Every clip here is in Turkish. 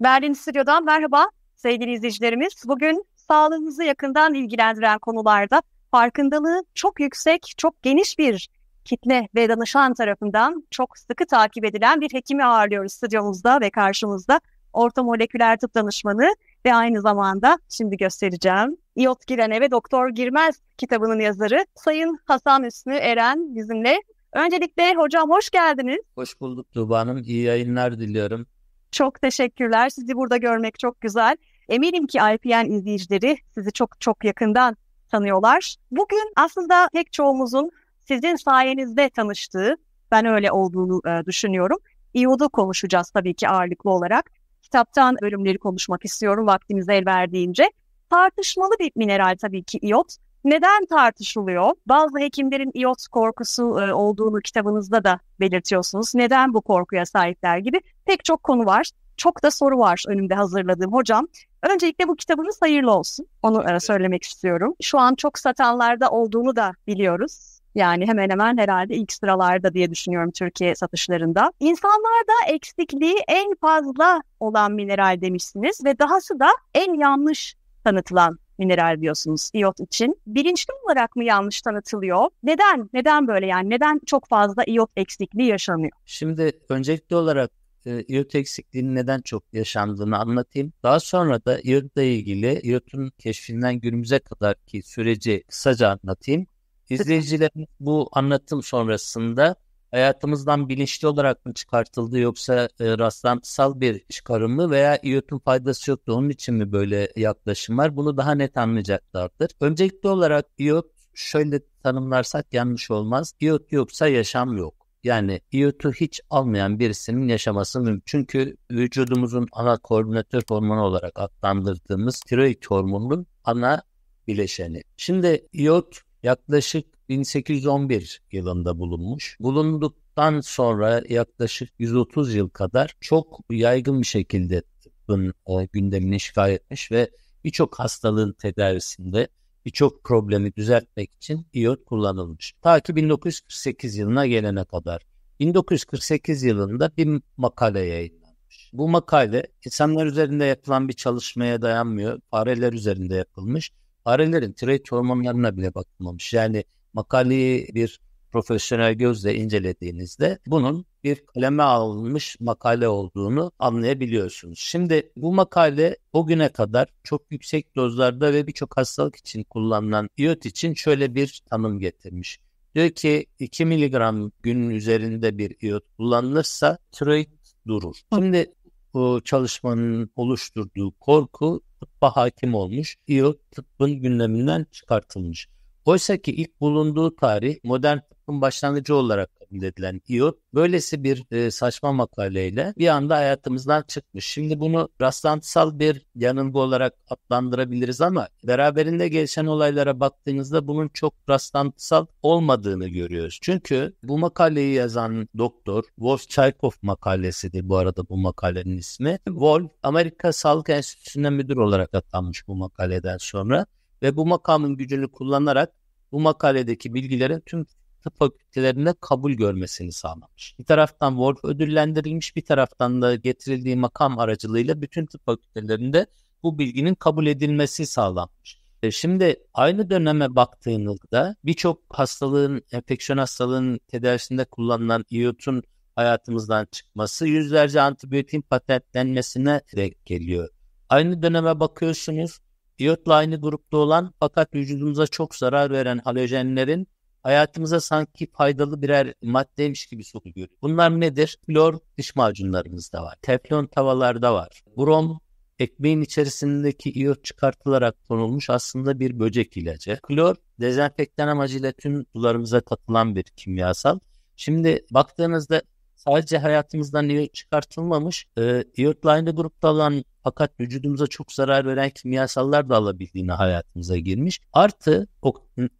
Berlin Stüdyo'dan merhaba sevgili izleyicilerimiz. Bugün sağlığınızı yakından ilgilendiren konularda farkındalığı çok yüksek, çok geniş bir kitle ve danışan tarafından çok sıkı takip edilen bir hekimi ağırlıyoruz stüdyomuzda ve karşımızda. Orta moleküler tıp danışmanı ve aynı zamanda şimdi göstereceğim. İyot Giren Eve Doktor Girmez kitabının yazarı Sayın Hasan Üstü Eren bizimle. Öncelikle hocam hoş geldiniz. Hoş bulduk Tuğba Hanım. İyi yayınlar diliyorum. Çok teşekkürler. Sizi burada görmek çok güzel. Eminim ki IPN izleyicileri sizi çok çok yakından tanıyorlar. Bugün aslında pek çoğumuzun sizin sayenizde tanıştığı, ben öyle olduğunu e, düşünüyorum. İO'da konuşacağız tabii ki ağırlıklı olarak. Kitaptan bölümleri konuşmak istiyorum vaktimiz el verdiğince. Tartışmalı bir mineral tabii ki iot neden tartışılıyor? Bazı hekimlerin iot korkusu e, olduğunu kitabınızda da belirtiyorsunuz. Neden bu korkuya sahipler gibi pek çok konu var. Çok da soru var önümde hazırladığım hocam. Öncelikle bu kitabınız hayırlı olsun. Onu e, söylemek istiyorum. Şu an çok satanlarda olduğunu da biliyoruz. Yani hemen hemen herhalde ilk sıralarda diye düşünüyorum Türkiye satışlarında. İnsanlarda eksikliği en fazla olan mineral demişsiniz ve dahası da en yanlış tanıtılan mineral diyorsunuz iot için. Bilinçli olarak mı yanlış tanıtılıyor? Neden? Neden böyle yani? Neden çok fazla iot eksikliği yaşanıyor? Şimdi öncelikli olarak e, iot eksikliğinin neden çok yaşandığını anlatayım. Daha sonra da iotla ilgili iotun keşfinden günümüze kadar ki süreci kısaca anlatayım. İzleyicilerin bu anlatım sonrasında hayatımızdan bilinçli olarak mı çıkartıldı yoksa e, rastlantısal bir çıkarım mı veya İYÖT'ün faydası yoktu onun için mi böyle yaklaşım var? Bunu daha net anlayacaklardır. Öncelikli olarak İYÖT şöyle tanımlarsak yanlış olmaz. İYÖT yoksa yaşam yok. Yani iyotu hiç almayan birisinin yaşaması mümkün. Çünkü vücudumuzun ana koordinatör hormonu olarak adlandırdığımız tiroid hormonunun ana bileşeni. Şimdi iyot yaklaşık 1811 yılında bulunmuş. Bulunduktan sonra yaklaşık 130 yıl kadar çok yaygın bir şekilde tıbbın gündemine işgal etmiş ve birçok hastalığın tedavisinde birçok problemi düzeltmek için iot kullanılmış. Ta ki 1948 yılına gelene kadar. 1948 yılında bir makale yayınlanmış. Bu makale insanlar üzerinde yapılan bir çalışmaya dayanmıyor. Fareler üzerinde yapılmış. Farelerin tiroid hormonlarına bile bakılmamış. Yani makaleyi bir profesyonel gözle incelediğinizde bunun bir kaleme alınmış makale olduğunu anlayabiliyorsunuz. Şimdi bu makale o güne kadar çok yüksek dozlarda ve birçok hastalık için kullanılan iot için şöyle bir tanım getirmiş. Diyor ki 2 miligram günün üzerinde bir iot kullanılırsa tiroid durur. Şimdi bu çalışmanın oluşturduğu korku tıbba hakim olmuş. İyot tıbbın gündeminden çıkartılmış. Oysa ki ilk bulunduğu tarih modern tıbbın başlangıcı olarak kabul edilen iot böylesi bir e, saçma makaleyle bir anda hayatımızdan çıkmış. Şimdi bunu rastlantısal bir yanılgı olarak adlandırabiliriz ama beraberinde gelişen olaylara baktığınızda bunun çok rastlantısal olmadığını görüyoruz. Çünkü bu makaleyi yazan doktor Wolf Chaykov makalesidir bu arada bu makalenin ismi. Wolf Amerika Sağlık Enstitüsü'nde müdür olarak atanmış bu makaleden sonra ve bu makamın gücünü kullanarak bu makaledeki bilgilerin tüm tıp fakültelerinde kabul görmesini sağlamış. Bir taraftan Wolf ödüllendirilmiş bir taraftan da getirildiği makam aracılığıyla bütün tıp fakültelerinde bu bilginin kabul edilmesi sağlanmış. E, şimdi aynı döneme baktığınızda birçok hastalığın, enfeksiyon hastalığının tedavisinde kullanılan iotun hayatımızdan çıkması yüzlerce antibiyotin patentlenmesine de geliyor. Aynı döneme bakıyorsunuz Iyotla aynı grupta olan fakat vücudumuza çok zarar veren halojenlerin hayatımıza sanki faydalı birer maddeymiş gibi sokuluyor. Bunlar nedir? Flor diş macunlarımızda var. Teflon tavalarda var. Brom ekmeğin içerisindeki iyot çıkartılarak konulmuş aslında bir böcek ilacı. Klor dezenfektan amacıyla tüm sularımıza katılan bir kimyasal. Şimdi baktığınızda sadece hayatımızdan çıkartılmamış, e, ee, Earthline grupta olan fakat vücudumuza çok zarar veren kimyasallar da alabildiğini hayatımıza girmiş. Artı o,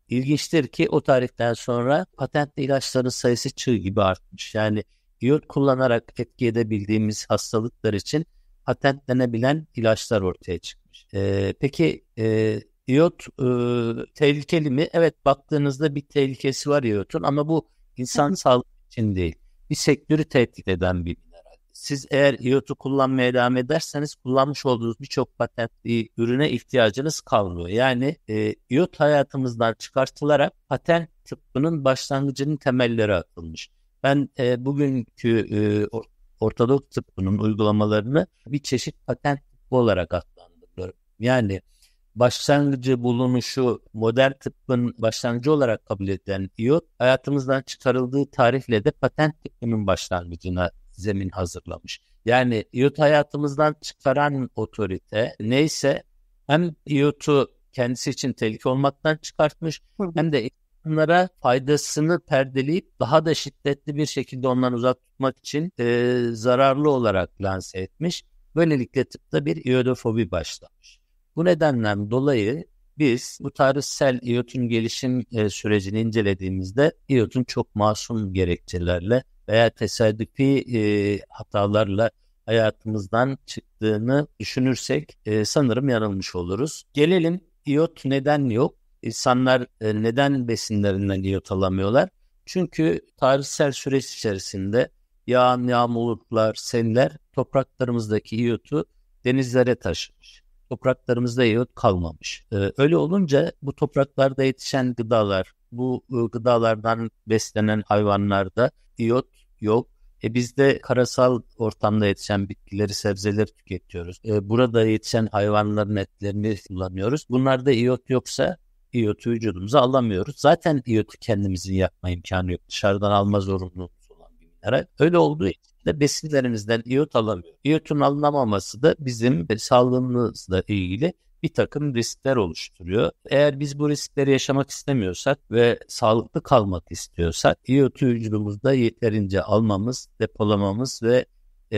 ilginçtir ki o tarihten sonra patentli ilaçların sayısı çığ gibi artmış. Yani iot kullanarak etki edebildiğimiz hastalıklar için patentlenebilen ilaçlar ortaya çıkmış. E, peki e, iot e, tehlikeli mi? Evet baktığınızda bir tehlikesi var iotun ama bu insan sağlığı için değil bir sektörü tehdit eden bir mineral. Siz eğer iot'u kullanmaya devam ederseniz kullanmış olduğunuz birçok patentli e, ürüne ihtiyacınız kalmıyor. Yani e, iyot hayatımızdan çıkartılarak patent tıbbının başlangıcının temelleri atılmış. Ben e, bugünkü e, ortodok tıbbının uygulamalarını bir çeşit patent tıbbı olarak adlandırıyorum. Yani başlangıcı bulunuşu modern tıbbın başlangıcı olarak kabul edilen iot hayatımızdan çıkarıldığı tarihle de patent tıbbının başlangıcına zemin hazırlamış. Yani iot hayatımızdan çıkaran otorite neyse hem iotu kendisi için tehlike olmaktan çıkartmış hem de onlara faydasını perdeleyip daha da şiddetli bir şekilde ondan uzak tutmak için e, zararlı olarak lanse etmiş. Böylelikle tıpta bir iodofobi başlamış. Bu nedenden dolayı biz bu tarihsel iotun gelişim e, sürecini incelediğimizde iotun çok masum gerekçelerle veya tesadüfi e, hatalarla hayatımızdan çıktığını düşünürsek e, sanırım yanılmış oluruz. Gelelim iot neden yok? İnsanlar neden besinlerinden iot alamıyorlar? Çünkü tarihsel süreç içerisinde yağan yağmurluklar, seller topraklarımızdaki iotu denizlere taşımış topraklarımızda yahut kalmamış. E, öyle olunca bu topraklarda yetişen gıdalar, bu e, gıdalardan beslenen hayvanlarda iot yok. E biz karasal ortamda yetişen bitkileri, sebzeleri tüketiyoruz. E, burada yetişen hayvanların etlerini kullanıyoruz. Bunlarda iot yoksa iyotu vücudumuza alamıyoruz. Zaten iyotu kendimizin yapma imkanı yok. Dışarıdan alma zorunluluğumuz olan bir mineral. Öyle olduğu için de besinlerimizden iot alamıyor. İyotun alınamaması da bizim sağlığımızla ilgili bir takım riskler oluşturuyor. Eğer biz bu riskleri yaşamak istemiyorsak ve sağlıklı kalmak istiyorsak iotu vücudumuzda yeterince almamız, depolamamız ve e,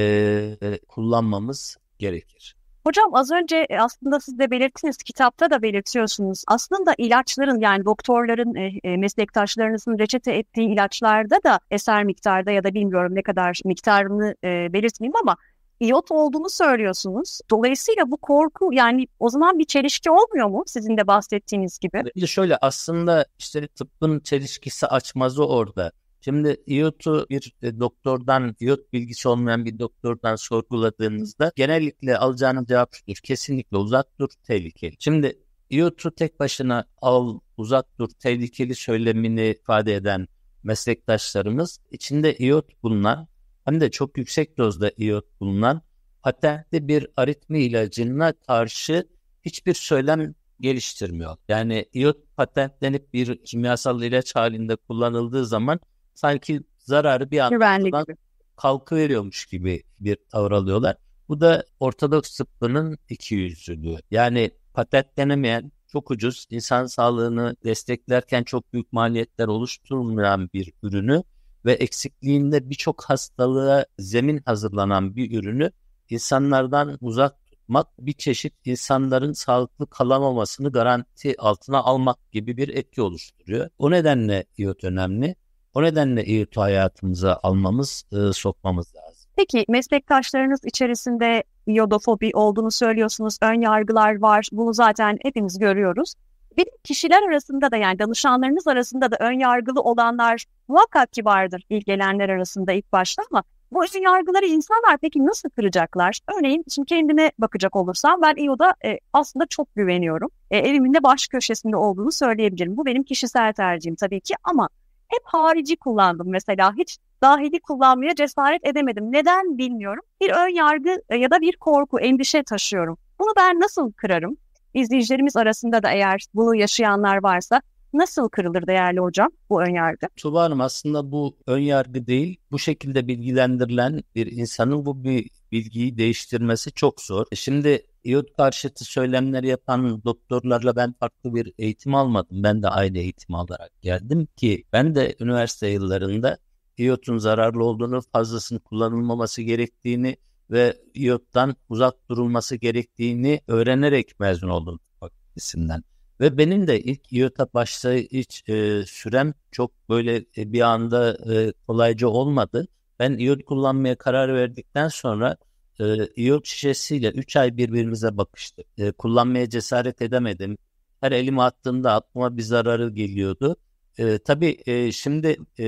e, kullanmamız gerekir. Hocam az önce e, aslında siz de belirttiniz, kitapta da belirtiyorsunuz. Aslında ilaçların yani doktorların, e, meslektaşlarınızın reçete ettiği ilaçlarda da eser miktarda ya da bilmiyorum ne kadar miktarını e, belirtmeyeyim ama iot olduğunu söylüyorsunuz. Dolayısıyla bu korku yani o zaman bir çelişki olmuyor mu sizin de bahsettiğiniz gibi? Bir şöyle aslında işte tıbbın çelişkisi açmazı orada. Şimdi IOT'u bir e, doktordan, IOT bilgisi olmayan bir doktordan sorguladığınızda genellikle alacağınız cevap şudur. Kesinlikle uzak dur, tehlikeli. Şimdi IOT'u tek başına al, uzak dur, tehlikeli söylemini ifade eden meslektaşlarımız içinde IOT bulunan hem de çok yüksek dozda IOT bulunan patentli bir aritmi ilacına karşı hiçbir söylem geliştirmiyor. Yani iot patentlenip bir kimyasal ilaç halinde kullanıldığı zaman sanki zararı bir kalkı veriyormuş gibi bir tavır alıyorlar. Bu da Ortodoks tıbbının iki yüzlülüğü. Yani patentlenemeyen, çok ucuz, insan sağlığını desteklerken çok büyük maliyetler oluşturmayan bir ürünü ve eksikliğinde birçok hastalığa zemin hazırlanan bir ürünü insanlardan uzak tutmak bir çeşit insanların sağlıklı kalamamasını garanti altına almak gibi bir etki oluşturuyor. O nedenle iot önemli. O nedenle İYÜT hayatımıza almamız, e, sokmamız lazım. Peki meslektaşlarınız içerisinde iodofobi olduğunu söylüyorsunuz, ön yargılar var. Bunu zaten hepimiz görüyoruz. Bir kişiler arasında da yani danışanlarınız arasında da ön yargılı olanlar muhakkak ki vardır ilgilenenler arasında ilk başta ama bu ön yargıları insanlar peki nasıl kıracaklar? Örneğin şimdi kendime bakacak olursam ben İO'da e, aslında çok güveniyorum. E, evimin de baş köşesinde olduğunu söyleyebilirim. Bu benim kişisel tercihim tabii ki ama hep harici kullandım mesela. Hiç dahili kullanmaya cesaret edemedim. Neden bilmiyorum. Bir ön yargı e, ya da bir korku, endişe taşıyorum. Bunu ben nasıl kırarım? İzleyicilerimiz arasında da eğer bunu yaşayanlar varsa Nasıl kırılır değerli hocam bu önyargı? Tuba Hanım aslında bu önyargı değil. Bu şekilde bilgilendirilen bir insanın bu bir bilgiyi değiştirmesi çok zor. Şimdi iot karşıtı söylemler yapan doktorlarla ben farklı bir eğitim almadım. Ben de aynı eğitim alarak geldim ki ben de üniversite yıllarında iotun zararlı olduğunu, fazlasını kullanılmaması gerektiğini ve iottan uzak durulması gerektiğini öğrenerek mezun oldum fakültesinden. Ve benim de ilk yurtta başlayış e, sürem çok böyle e, bir anda e, kolayca olmadı. Ben iot kullanmaya karar verdikten sonra e, iot şişesiyle 3 ay birbirimize bakıştık. E, kullanmaya cesaret edemedim. Her elimi attığımda aklıma bir zararı geliyordu. E, tabii e, şimdi e,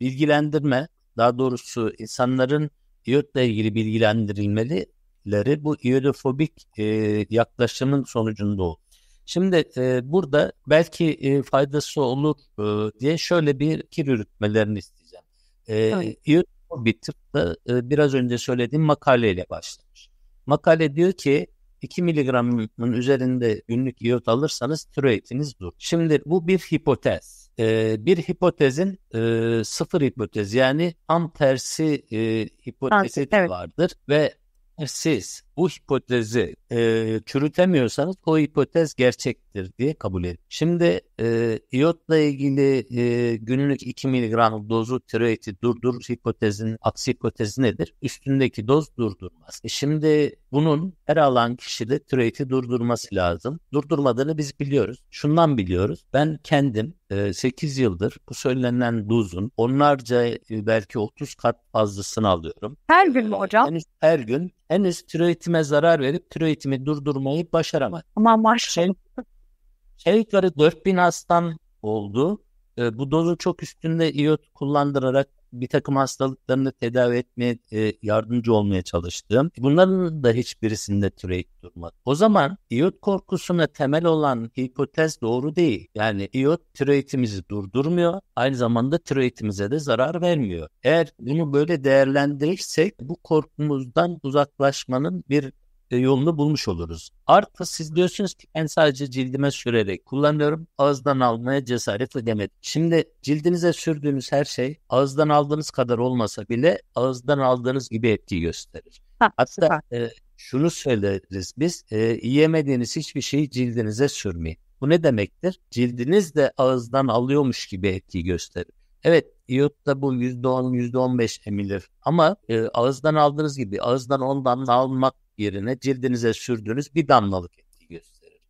bilgilendirme, daha doğrusu insanların iotla ilgili bilgilendirilmeleri bu iodofobik e, yaklaşımın sonucunda oldu. Şimdi e, burada belki e, faydası olur e, diye şöyle bir fikir yürütmelerini isteyeceğim. E, evet. bir tıp da e, biraz önce söylediğim makaleyle başlamış. Makale diyor ki 2 miligramın üzerinde günlük iot alırsanız tiroidiniz dur. Şimdi bu bir hipotez. Ee, bir hipotezin e, sıfır hipotez yani tam tersi e, hipotezi evet. vardır ve siz bu hipotezi e, çürütemiyorsanız o hipotez gerçektir diye kabul edin. Şimdi e, iyotla ilgili e, günlük 2 miligram dozu tiroidi durdur hipotezin aksi hipotezi nedir? Üstündeki doz durdurmaz. E şimdi bunun her alan kişide tiroidi durdurması lazım. Durdurmadığını biz biliyoruz. Şundan biliyoruz. Ben kendim 8 e, yıldır bu söylenen dozun onlarca e, belki 30 kat fazlasını alıyorum. Her gün mü hocam? Henüz, her gün henüz tiroid üretime zarar verip türetimi durdurmayı başaramadı. Ama maşallah. Şey, yukarı 4000 hastan oldu. E, bu dozu çok üstünde iot kullandırarak bir takım hastalıklarını tedavi etmeye e, yardımcı olmaya çalıştım. Bunların da hiçbirisinde türeyit durmadı. O zaman iot korkusuna temel olan hipotez doğru değil. Yani iot türeitimizi durdurmuyor. Aynı zamanda türeitimize de zarar vermiyor. Eğer bunu böyle değerlendirirsek bu korkumuzdan uzaklaşmanın bir e, yolunu bulmuş oluruz. Artı siz diyorsunuz ki ben sadece cildime sürerek kullanıyorum. Ağızdan almaya cesaret edemedim. Şimdi cildinize sürdüğünüz her şey ağızdan aldığınız kadar olmasa bile ağızdan aldığınız gibi etki gösterir. Ha, Hatta e, şunu söyleriz biz e, yiyemediğiniz hiçbir şeyi cildinize sürmeyin. Bu ne demektir? Cildiniz de ağızdan alıyormuş gibi etki gösterir. Evet iot da bu %10 %15 emilir ama e, ağızdan aldığınız gibi ağızdan ondan almak yerine cildinize sürdüğünüz bir damlalık etki gösterir.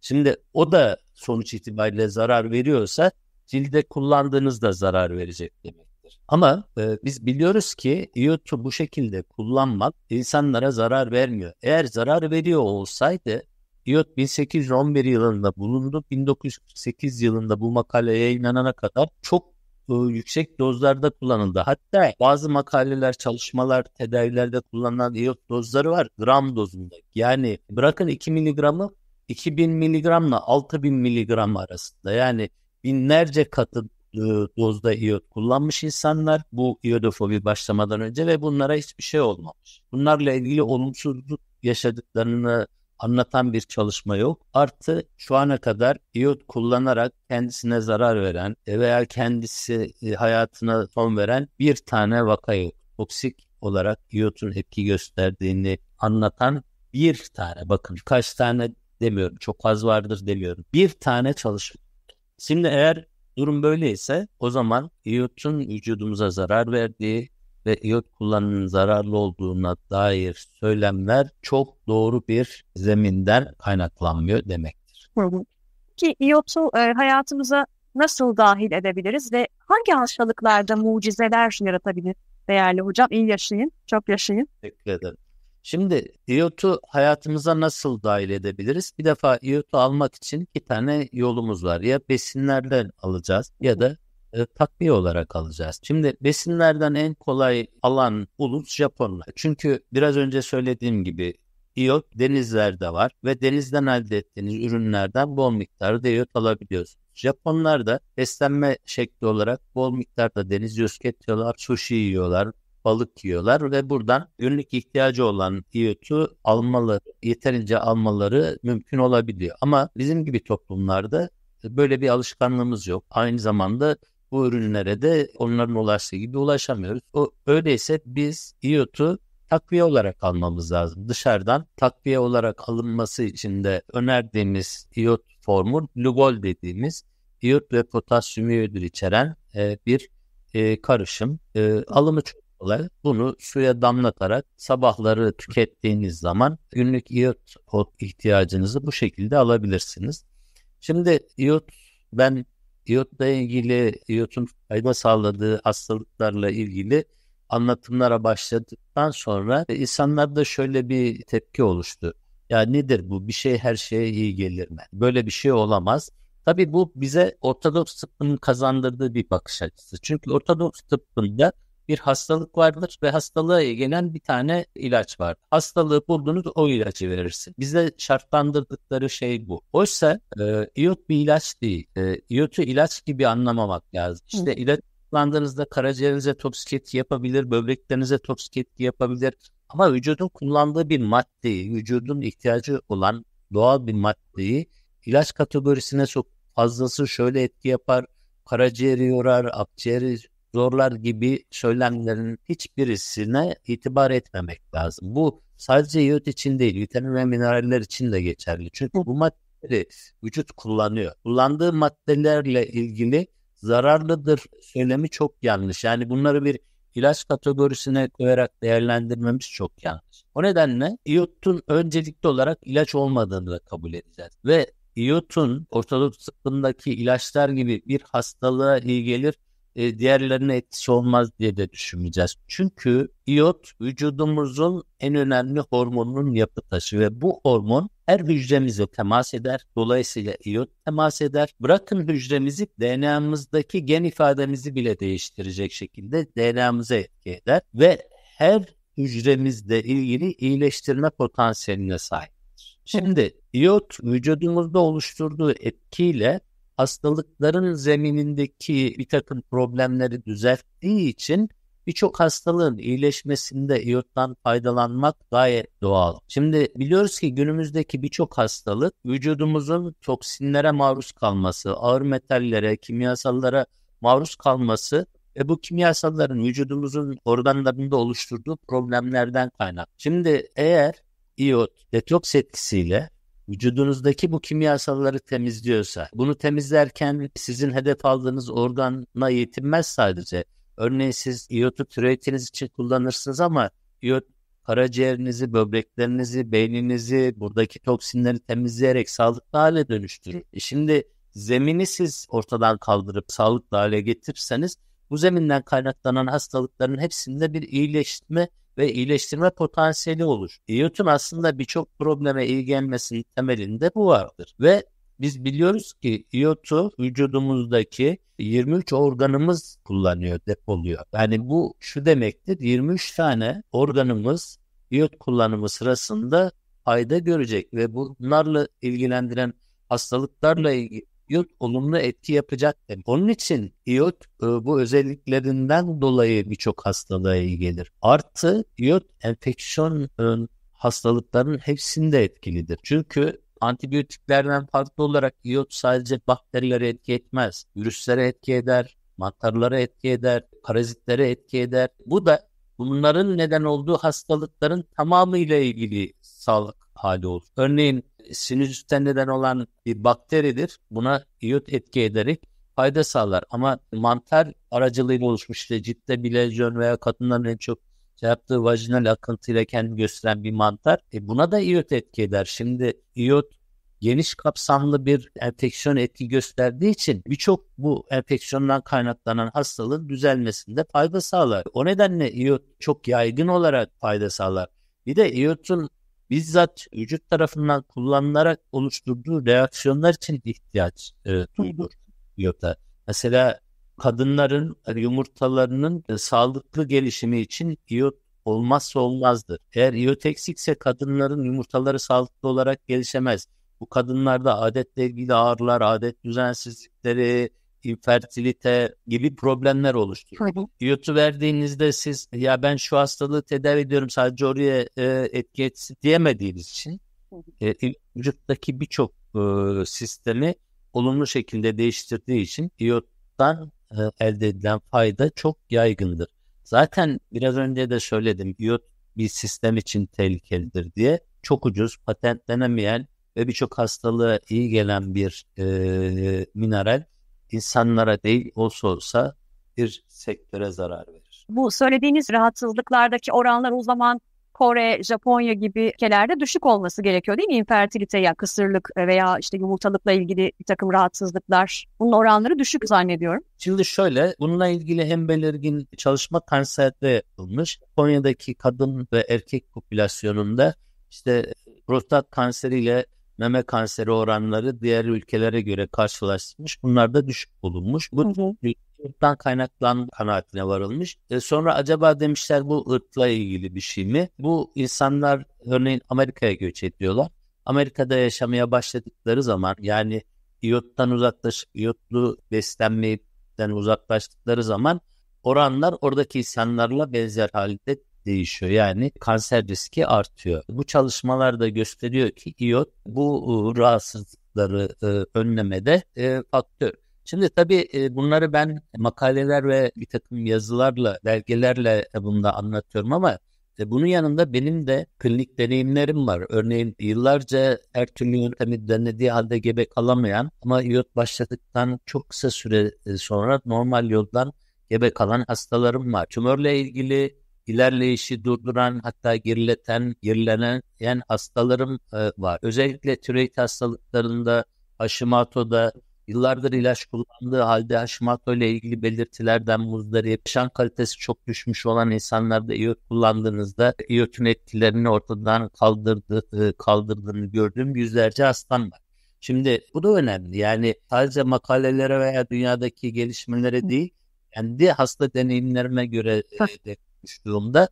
Şimdi o da sonuç itibariyle zarar veriyorsa cilde kullandığınızda zarar verecek demektir. Ama e, biz biliyoruz ki iotu bu şekilde kullanmak insanlara zarar vermiyor. Eğer zarar veriyor olsaydı iot 1811 yılında bulundu. 1948 yılında bu makale yayınlanana kadar çok e, yüksek dozlarda kullanıldı. Hatta bazı makaleler, çalışmalar, tedavilerde kullanılan iot dozları var gram dozunda. Yani bırakın 2 miligramı 2000 miligramla 6000 miligram arasında. Yani binlerce katı e, dozda iot kullanmış insanlar bu iodofobi başlamadan önce ve bunlara hiçbir şey olmamış. Bunlarla ilgili olumsuzluk yaşadıklarını anlatan bir çalışma yok. Artı şu ana kadar iot kullanarak kendisine zarar veren e, veya kendisi e, hayatına son veren bir tane vaka yok. Toksik olarak iotun etki gösterdiğini anlatan bir tane bakın kaç tane demiyorum çok az vardır demiyorum. Bir tane çalışma. Şimdi eğer durum böyleyse o zaman iotun vücudumuza zarar verdiği ve iot kullanımının zararlı olduğuna dair söylemler çok doğru bir zeminden kaynaklanmıyor demektir. Ki iotu e, hayatımıza nasıl dahil edebiliriz ve hangi hastalıklarda mucizeler yaratabilir değerli hocam? İyi yaşayın, çok yaşayın. Teşekkür ederim. Şimdi iyotu hayatımıza nasıl dahil edebiliriz? Bir defa iyotu almak için iki tane yolumuz var. Ya besinlerden alacağız ya da e, takviye olarak alacağız. Şimdi besinlerden en kolay alan ulus Japonlar. Çünkü biraz önce söylediğim gibi iyot denizlerde var ve denizden elde ettiğiniz ürünlerden bol miktarda iyot alabiliyorsunuz. Japonlar da beslenme şekli olarak bol miktarda deniz yiyor tüketiyorlar, sushi yiyorlar, balık yiyorlar ve buradan günlük ihtiyacı olan iotu almaları, yeterince almaları mümkün olabiliyor. Ama bizim gibi toplumlarda böyle bir alışkanlığımız yok. Aynı zamanda bu ürünlere de onların ulaştığı gibi ulaşamıyoruz. O, öyleyse biz IOT'u takviye olarak almamız lazım. Dışarıdan takviye olarak alınması için de önerdiğimiz iot formu Lugol dediğimiz iot ve potasyum iyodür içeren e, bir e, karışım. E, alımı çok kolay. Bunu suya damlatarak sabahları tükettiğiniz zaman günlük iot ihtiyacınızı bu şekilde alabilirsiniz. Şimdi iot ben İyotla ilgili, iyotun fayda sağladığı hastalıklarla ilgili anlatımlara başladıktan sonra insanlarda şöyle bir tepki oluştu. Ya nedir bu? Bir şey her şeye iyi gelir mi? Böyle bir şey olamaz. Tabii bu bize Ortodoks tıbbın kazandırdığı bir bakış açısı. Çünkü Ortodoks tıbbında bir hastalık vardır ve hastalığa gelen bir tane ilaç var. Hastalığı buldunuz o ilacı verirsin. Bize şartlandırdıkları şey bu. Oysa e, iot bir ilaç değil. E, iotu ilaç gibi anlamamak lazım. İşte Hı. ilaç kullandığınızda karaciğerinize toksik etki yapabilir, böbreklerinize toksik etki yapabilir. Ama vücudun kullandığı bir maddeyi, vücudun ihtiyacı olan doğal bir maddeyi ilaç kategorisine sok fazlası şöyle etki yapar, karaciğeri yorar, akciğeri zorlar gibi söylemlerin hiçbirisine itibar etmemek lazım. Bu sadece iot için değil, vitamin ve mineraller için de geçerli. Çünkü bu maddeleri vücut kullanıyor. Kullandığı maddelerle ilgili zararlıdır söylemi çok yanlış. Yani bunları bir ilaç kategorisine koyarak değerlendirmemiz çok yanlış. O nedenle iyotun öncelikli olarak ilaç olmadığını da kabul edeceğiz. Ve iyotun ortodoks tıbbındaki ilaçlar gibi bir hastalığa iyi gelir e, diğerlerine etkisi olmaz diye de düşünmeyeceğiz. Çünkü iot vücudumuzun en önemli hormonunun yapı taşı ve bu hormon her hücremize temas eder. Dolayısıyla iot temas eder. Bırakın hücremizi DNA'mızdaki gen ifademizi bile değiştirecek şekilde DNA'mıza etki eder ve her hücremizle ilgili iyileştirme potansiyeline sahiptir. Şimdi iot vücudumuzda oluşturduğu etkiyle hastalıkların zeminindeki bir takım problemleri düzelttiği için birçok hastalığın iyileşmesinde iyottan faydalanmak gayet doğal. Şimdi biliyoruz ki günümüzdeki birçok hastalık vücudumuzun toksinlere maruz kalması, ağır metallere, kimyasallara maruz kalması ve bu kimyasalların vücudumuzun organlarında oluşturduğu problemlerden kaynak. Şimdi eğer iot detoks etkisiyle vücudunuzdaki bu kimyasalları temizliyorsa, bunu temizlerken sizin hedef aldığınız organa yetinmez sadece. Örneğin siz iotu türetiniz için kullanırsınız ama iot karaciğerinizi, böbreklerinizi, beyninizi, buradaki toksinleri temizleyerek sağlıklı hale dönüştürür. E şimdi zemini siz ortadan kaldırıp sağlıklı hale getirirseniz bu zeminden kaynaklanan hastalıkların hepsinde bir iyileşme ve iyileştirme potansiyeli olur. Newton aslında birçok probleme iyi temelinde bu vardır. Ve biz biliyoruz ki iyotu vücudumuzdaki 23 organımız kullanıyor, depoluyor. Yani bu şu demektir, 23 tane organımız iyot kullanımı sırasında fayda görecek ve bunlarla ilgilendiren hastalıklarla ilgili iot olumlu etki yapacak. Demek. Onun için iot e, bu özelliklerinden dolayı birçok hastalığa iyi gelir. Artı iot enfeksiyon e, hastalıkların hepsinde etkilidir. Çünkü antibiyotiklerden farklı olarak iot sadece bakterilere etki etmez. Virüslere etki eder, mantarlara etki eder, parazitlere etki eder. Bu da bunların neden olduğu hastalıkların tamamıyla ilgili sağlık hali olur. Örneğin sinüziten neden olan bir bakteridir. Buna iot etki ederek fayda sağlar. Ama mantar aracılığıyla oluşmuş işte ciltte bir lejyon veya kadınların en çok şey yaptığı vajinal akıntıyla kendini gösteren bir mantar. E buna da iot etki eder. Şimdi iot geniş kapsamlı bir enfeksiyon etki gösterdiği için birçok bu enfeksiyondan kaynaklanan hastalığın düzelmesinde fayda sağlar. O nedenle iot çok yaygın olarak fayda sağlar. Bir de iotun bizzat vücut tarafından kullanılarak oluşturduğu reaksiyonlar için ihtiyaç e, duyulur diyor Mesela kadınların hani yumurtalarının e, sağlıklı gelişimi için iot olmazsa olmazdır. Eğer iot eksikse kadınların yumurtaları sağlıklı olarak gelişemez. Bu kadınlarda adetle ilgili ağrılar, adet düzensizlikleri, infertilite gibi problemler oluşturuyor. İyotu verdiğinizde siz ya ben şu hastalığı tedavi ediyorum sadece oraya e, etki etsin diyemediğiniz için e, vücuttaki birçok e, sistemi olumlu şekilde değiştirdiği için iyottan e, elde edilen fayda çok yaygındır. Zaten biraz önce de söyledim iyot bir sistem için tehlikelidir diye çok ucuz patentlenemeyen ve birçok hastalığa iyi gelen bir e, mineral insanlara değil olsa olsa bir sektöre zarar verir. Bu söylediğiniz rahatsızlıklardaki oranlar o zaman Kore, Japonya gibi ülkelerde düşük olması gerekiyor değil mi? İnfertilite ya kısırlık veya işte yumurtalıkla ilgili bir takım rahatsızlıklar. Bunun oranları düşük zannediyorum. Şimdi şöyle bununla ilgili hem belirgin çalışma kanserde yapılmış. Konya'daki kadın ve erkek popülasyonunda işte prostat kanseriyle meme kanseri oranları diğer ülkelere göre karşılaştırmış, Bunlar da düşük bulunmuş. Bu ırktan kaynaklan kanaatine varılmış. E sonra acaba demişler bu ırkla ilgili bir şey mi? Bu insanlar örneğin Amerika'ya göç ediyorlar. Amerika'da yaşamaya başladıkları zaman yani iyottan uzaklaşıp iyotlu beslenmeden uzaklaştıkları zaman oranlar oradaki insanlarla benzer halde değişiyor. Yani kanser riski artıyor. Bu çalışmalar da gösteriyor ki iot bu e, rahatsızlıkları e, önlemede e, faktör. Şimdi tabii e, bunları ben makaleler ve bir takım yazılarla, belgelerle bunda anlatıyorum ama e, bunun yanında benim de klinik deneyimlerim var. Örneğin yıllarca her türlü yöntemi denediği halde gebe kalamayan ama iot başladıktan çok kısa süre sonra normal yoldan gebe kalan hastalarım var. Tümörle ilgili ilerleyişi durduran hatta gerileten, gerilenen yani hastalarım e, var. Özellikle tiroid hastalıklarında Hashimoto'da yıllardır ilaç kullandığı halde Hashimoto ile ilgili belirtilerden muzdarip, yaşam kalitesi çok düşmüş olan insanlarda iot kullandığınızda iotun etkilerini ortadan kaldırdı, e, kaldırdığını gördüğüm yüzlerce hastam var. Şimdi bu da önemli. Yani sadece makalelere veya dünyadaki gelişmelere değil, kendi hasta deneyimlerime göre e, de etmiş durumda.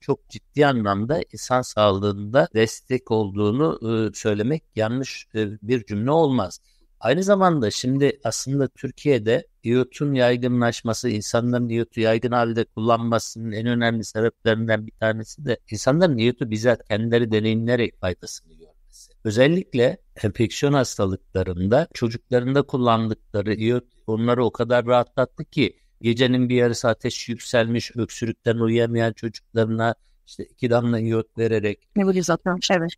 çok ciddi anlamda insan sağlığında destek olduğunu e, söylemek yanlış e, bir cümle olmaz. Aynı zamanda şimdi aslında Türkiye'de iyotun yaygınlaşması, insanların iyotu yaygın halde kullanmasının en önemli sebeplerinden bir tanesi de insanların iyotu bizzat kendileri deneyimlerek faydasını görmesi. Özellikle enfeksiyon hastalıklarında çocuklarında kullandıkları iyot onları o kadar rahatlattı ki Gecenin bir yarısı ateş yükselmiş, öksürükten uyuyamayan çocuklarına işte iki damla iot vererek. Ne bu zaten? Evet.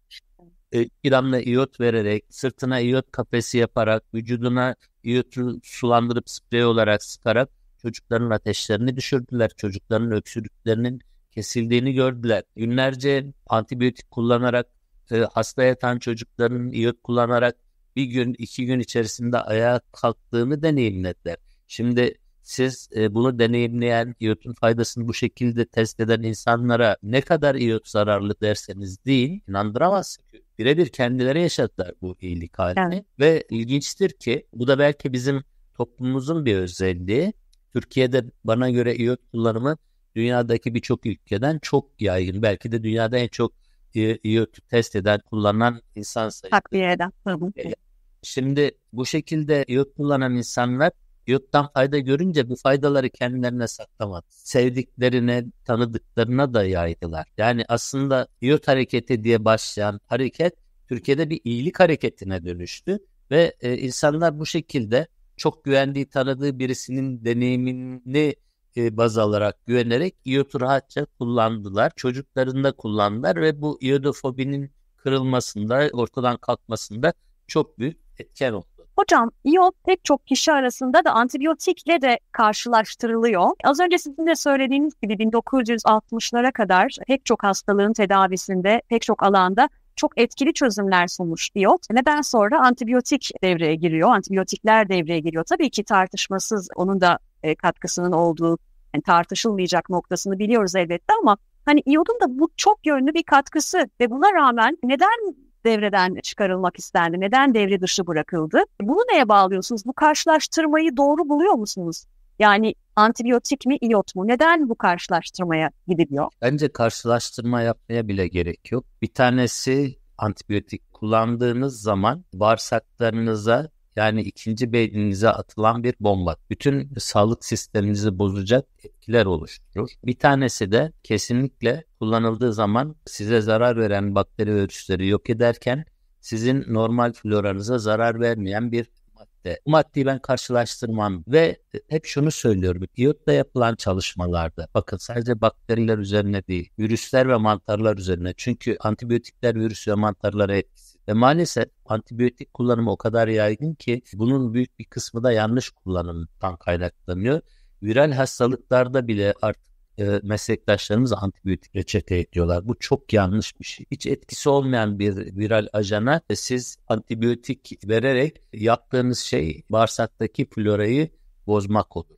E, iki damla iot vererek, sırtına iot kafesi yaparak, vücuduna iotu sulandırıp sprey olarak sıkarak çocukların ateşlerini düşürdüler. Çocukların öksürüklerinin kesildiğini gördüler. Günlerce antibiyotik kullanarak e, hasta yatan çocukların iot kullanarak bir gün iki gün içerisinde ayağa kalktığını deneyimlediler. Şimdi siz e, bunu deneyimleyen, IOT'un faydasını bu şekilde test eden insanlara ne kadar IOT zararlı derseniz deyin, inandıramazsınız. Birebir kendileri yaşadılar bu iyilik halini. Evet. Ve ilginçtir ki bu da belki bizim toplumumuzun bir özelliği. Türkiye'de bana göre IOT kullanımı dünyadaki birçok ülkeden çok yaygın. Belki de dünyada en çok e, IOT'u test eden, kullanan insan sayısı. Takviye eden. E, şimdi bu şekilde IOT kullanan insanlar yurttan fayda görünce bu faydaları kendilerine saklamadı. Sevdiklerine, tanıdıklarına da yaydılar. Yani aslında yurt hareketi diye başlayan hareket Türkiye'de bir iyilik hareketine dönüştü ve e, insanlar bu şekilde çok güvendiği, tanıdığı birisinin deneyimini e, baz alarak, güvenerek iyotu rahatça kullandılar. Çocuklarında kullandılar ve bu iyodofobinin kırılmasında, ortadan kalkmasında çok büyük etken oldu. Hocam iot pek çok kişi arasında da antibiyotikle de karşılaştırılıyor. Az önce sizin de söylediğiniz gibi 1960'lara kadar pek çok hastalığın tedavisinde, pek çok alanda çok etkili çözümler sunmuş diyot. Neden sonra antibiyotik devreye giriyor, antibiyotikler devreye giriyor. Tabii ki tartışmasız onun da e, katkısının olduğu yani tartışılmayacak noktasını biliyoruz elbette ama hani iyo'nun da bu çok yönlü bir katkısı ve buna rağmen neden devreden çıkarılmak istendi? Neden devre dışı bırakıldı? Bunu neye bağlıyorsunuz? Bu karşılaştırmayı doğru buluyor musunuz? Yani antibiyotik mi, iot mu? Neden bu karşılaştırmaya gidiliyor? Bence karşılaştırma yapmaya bile gerek yok. Bir tanesi antibiyotik kullandığınız zaman bağırsaklarınıza yani ikinci beyninize atılan bir bomba. Bütün sağlık sisteminizi bozacak etkiler oluşturur. Bir tanesi de kesinlikle kullanıldığı zaman size zarar veren bakteri örtüsleri yok ederken sizin normal floranıza zarar vermeyen bir madde. Bu maddeyi ben karşılaştırmam ve hep şunu söylüyorum. İyotla yapılan çalışmalarda bakın sadece bakteriler üzerine değil, virüsler ve mantarlar üzerine. Çünkü antibiyotikler virüs ve mantarlara etkisi ve maalesef antibiyotik kullanımı o kadar yaygın ki bunun büyük bir kısmı da yanlış kullanımdan kaynaklanıyor. Viral hastalıklarda bile artık e, meslektaşlarımız antibiyotik reçete ediyorlar. Bu çok yanlış bir şey. Hiç etkisi olmayan bir viral ajana e, siz antibiyotik vererek yaptığınız şey bağırsaktaki florayı bozmak olur.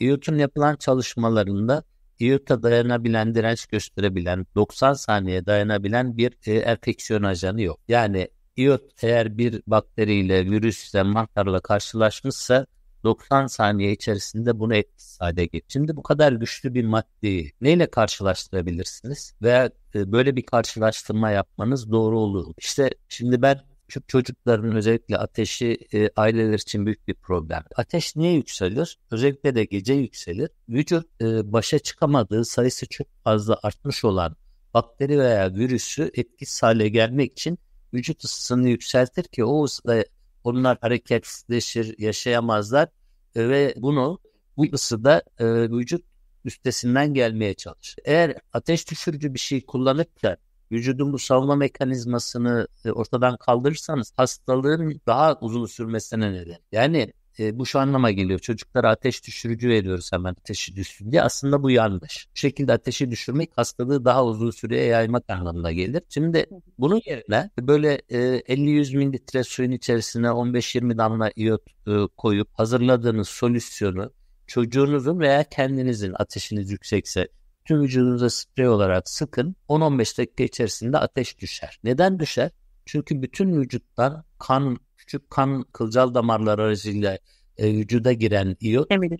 İYOT'un yapılan çalışmalarında İOTA dayanabilen, direnç gösterebilen, 90 saniye dayanabilen bir e, enfeksiyon ajanı yok. Yani İOT eğer bir bakteriyle, virüsle, mantarla karşılaşmışsa 90 saniye içerisinde bunu etkisiz hale getirir. Şimdi bu kadar güçlü bir maddeyi neyle karşılaştırabilirsiniz? Veya e, böyle bir karşılaştırma yapmanız doğru olur. İşte şimdi ben şu çocukların özellikle ateşi e, aileler için büyük bir problem. Ateş niye yükselir? Özellikle de gece yükselir. Vücut e, başa çıkamadığı sayısı çok fazla artmış olan bakteri veya virüsü etkisiz hale gelmek için vücut ısısını yükseltir ki o ısıda onlar hareketsizleşir, yaşayamazlar e, ve bunu bu ısıda e, vücut üstesinden gelmeye çalışır. Eğer ateş düşürücü bir şey kullanırken vücudun bu savunma mekanizmasını e, ortadan kaldırırsanız hastalığın daha uzun sürmesine neden. Yani e, bu şu anlama geliyor. Çocuklara ateş düşürücü veriyoruz hemen ateşi düşsün diye. Aslında bu yanlış. Bu şekilde ateşi düşürmek hastalığı daha uzun süreye yaymak anlamına gelir. Şimdi bunun yerine böyle e, 50-100 mililitre suyun içerisine 15-20 damla iot e, koyup hazırladığınız solüsyonu çocuğunuzun veya kendinizin ateşiniz yüksekse tüm vücudunuza sprey olarak sıkın. 10-15 dakika içerisinde ateş düşer. Neden düşer? Çünkü bütün vücuttan kan, küçük kan kılcal damarlar aracılığıyla e, vücuda giren iyon evet.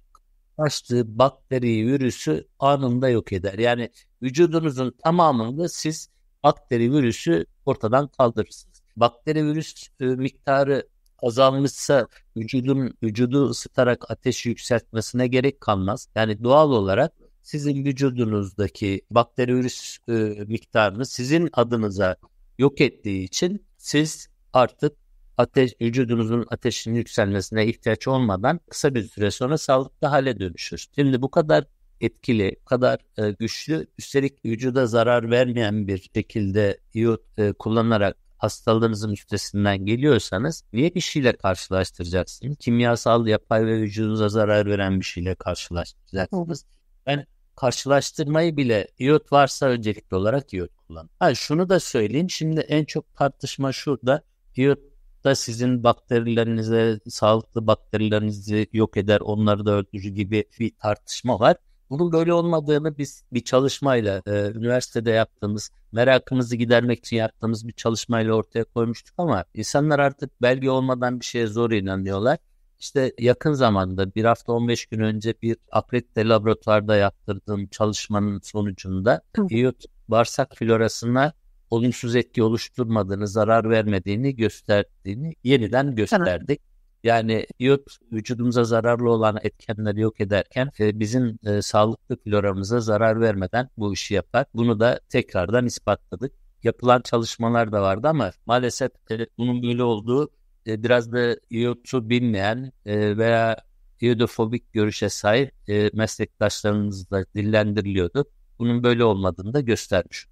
açtığı bakteri, virüsü anında yok eder. Yani vücudunuzun tamamında siz bakteri, virüsü ortadan kaldırırsınız. Bakteri, virüs e, miktarı azalmışsa vücudun vücudu ısıtarak ateşi yükseltmesine gerek kalmaz. Yani doğal olarak sizin vücudunuzdaki bakteri virüs e, miktarını sizin adınıza yok ettiği için siz artık ateş, vücudunuzun ateşinin yükselmesine ihtiyaç olmadan kısa bir süre sonra sağlıklı hale dönüşür. Şimdi bu kadar etkili, bu kadar e, güçlü, üstelik vücuda zarar vermeyen bir şekilde iot e, kullanarak hastalığınızın üstesinden geliyorsanız niye bir şeyle karşılaştıracaksınız? Kimyasal, yapay ve vücudunuza zarar veren bir şeyle karşılaştıracaksınız. Ben karşılaştırmayı bile iot varsa öncelikli olarak iot kullan. Ha şunu da söyleyeyim. Şimdi en çok tartışma şurada. iot da sizin bakterilerinize, sağlıklı bakterilerinizi yok eder, onları da öldürür gibi bir tartışma var. Bunun böyle olmadığını biz bir çalışmayla e, üniversitede yaptığımız, merakımızı gidermek için yaptığımız bir çalışmayla ortaya koymuştuk ama insanlar artık belge olmadan bir şeye zor inanıyorlar işte yakın zamanda bir hafta 15 gün önce bir akredite laboratuvarda yaptırdığım çalışmanın sonucunda iot bağırsak florasına olumsuz etki oluşturmadığını, zarar vermediğini gösterdiğini yeniden gösterdik. Yani iot vücudumuza zararlı olan etkenleri yok ederken e, bizim e, sağlıklı floramıza zarar vermeden bu işi yapar. Bunu da tekrardan ispatladık. Yapılan çalışmalar da vardı ama maalesef e, bunun böyle olduğu e, biraz da YouTube bilmeyen e, veya iodofobik görüşe sahip e, meslektaşlarımızla dillendiriliyordu. Bunun böyle olmadığını da göstermiş.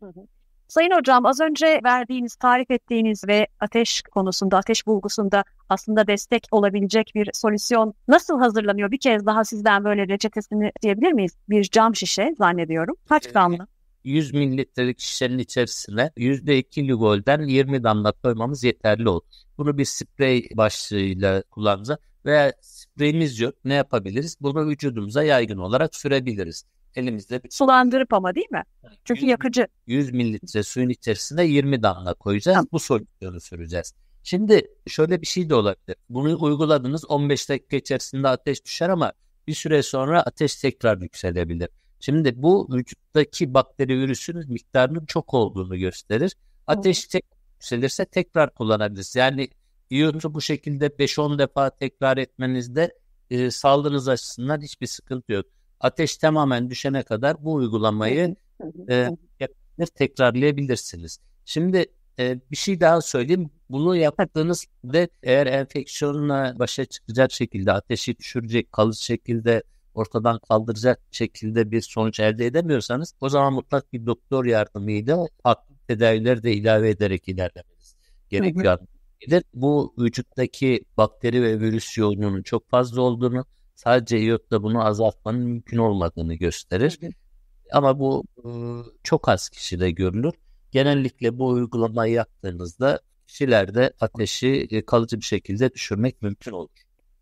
Hı hı. Sayın Hocam az önce verdiğiniz, tarif ettiğiniz ve ateş konusunda, ateş bulgusunda aslında destek olabilecek bir solüsyon nasıl hazırlanıyor? Bir kez daha sizden böyle reçetesini diyebilir miyiz? Bir cam şişe zannediyorum. Kaç ee, gramlı? 100 mililitrelik şişenin içerisine %2 Lugol'den 20 damla koymamız yeterli olur. Bunu bir sprey başlığıyla kullanacağız veya spreyimiz yok ne yapabiliriz? Bunu vücudumuza yaygın olarak sürebiliriz. Elimizde bir... Sulandırıp ama değil mi? Çünkü 100, yakıcı. 100 mililitre suyun içerisine 20 damla koyacağız. Tamam. Bu solüsyonu süreceğiz. Şimdi şöyle bir şey de olabilir. Bunu uyguladınız 15 dakika içerisinde ateş düşer ama bir süre sonra ateş tekrar yükselebilir. Şimdi bu vücuttaki bakteri virüsünün miktarının çok olduğunu gösterir. Ateş tek yükselirse tekrar kullanabiliriz. Yani iyotu bu şekilde 5-10 defa tekrar etmenizde e, sağlığınız açısından hiçbir sıkıntı yok. Ateş tamamen düşene kadar bu uygulamayı e, tekrarlayabilirsiniz. Şimdi e, bir şey daha söyleyeyim. Bunu yaptığınız de eğer enfeksiyonla başa çıkacak şekilde, ateşi düşürecek, kalıcı şekilde ortadan kaldıracak şekilde bir sonuç elde edemiyorsanız o zaman mutlak bir doktor yardımıyla farklı tedavileri de ilave ederek ilerlemeniz gerekiyor. Evet. Bu vücuttaki bakteri ve virüs yoğunluğunun çok fazla olduğunu sadece iyotla bunu azaltmanın mümkün olmadığını gösterir. Ama bu e, çok az kişide görülür. Genellikle bu uygulamayı yaptığınızda kişilerde ateşi e, kalıcı bir şekilde düşürmek mümkün olur.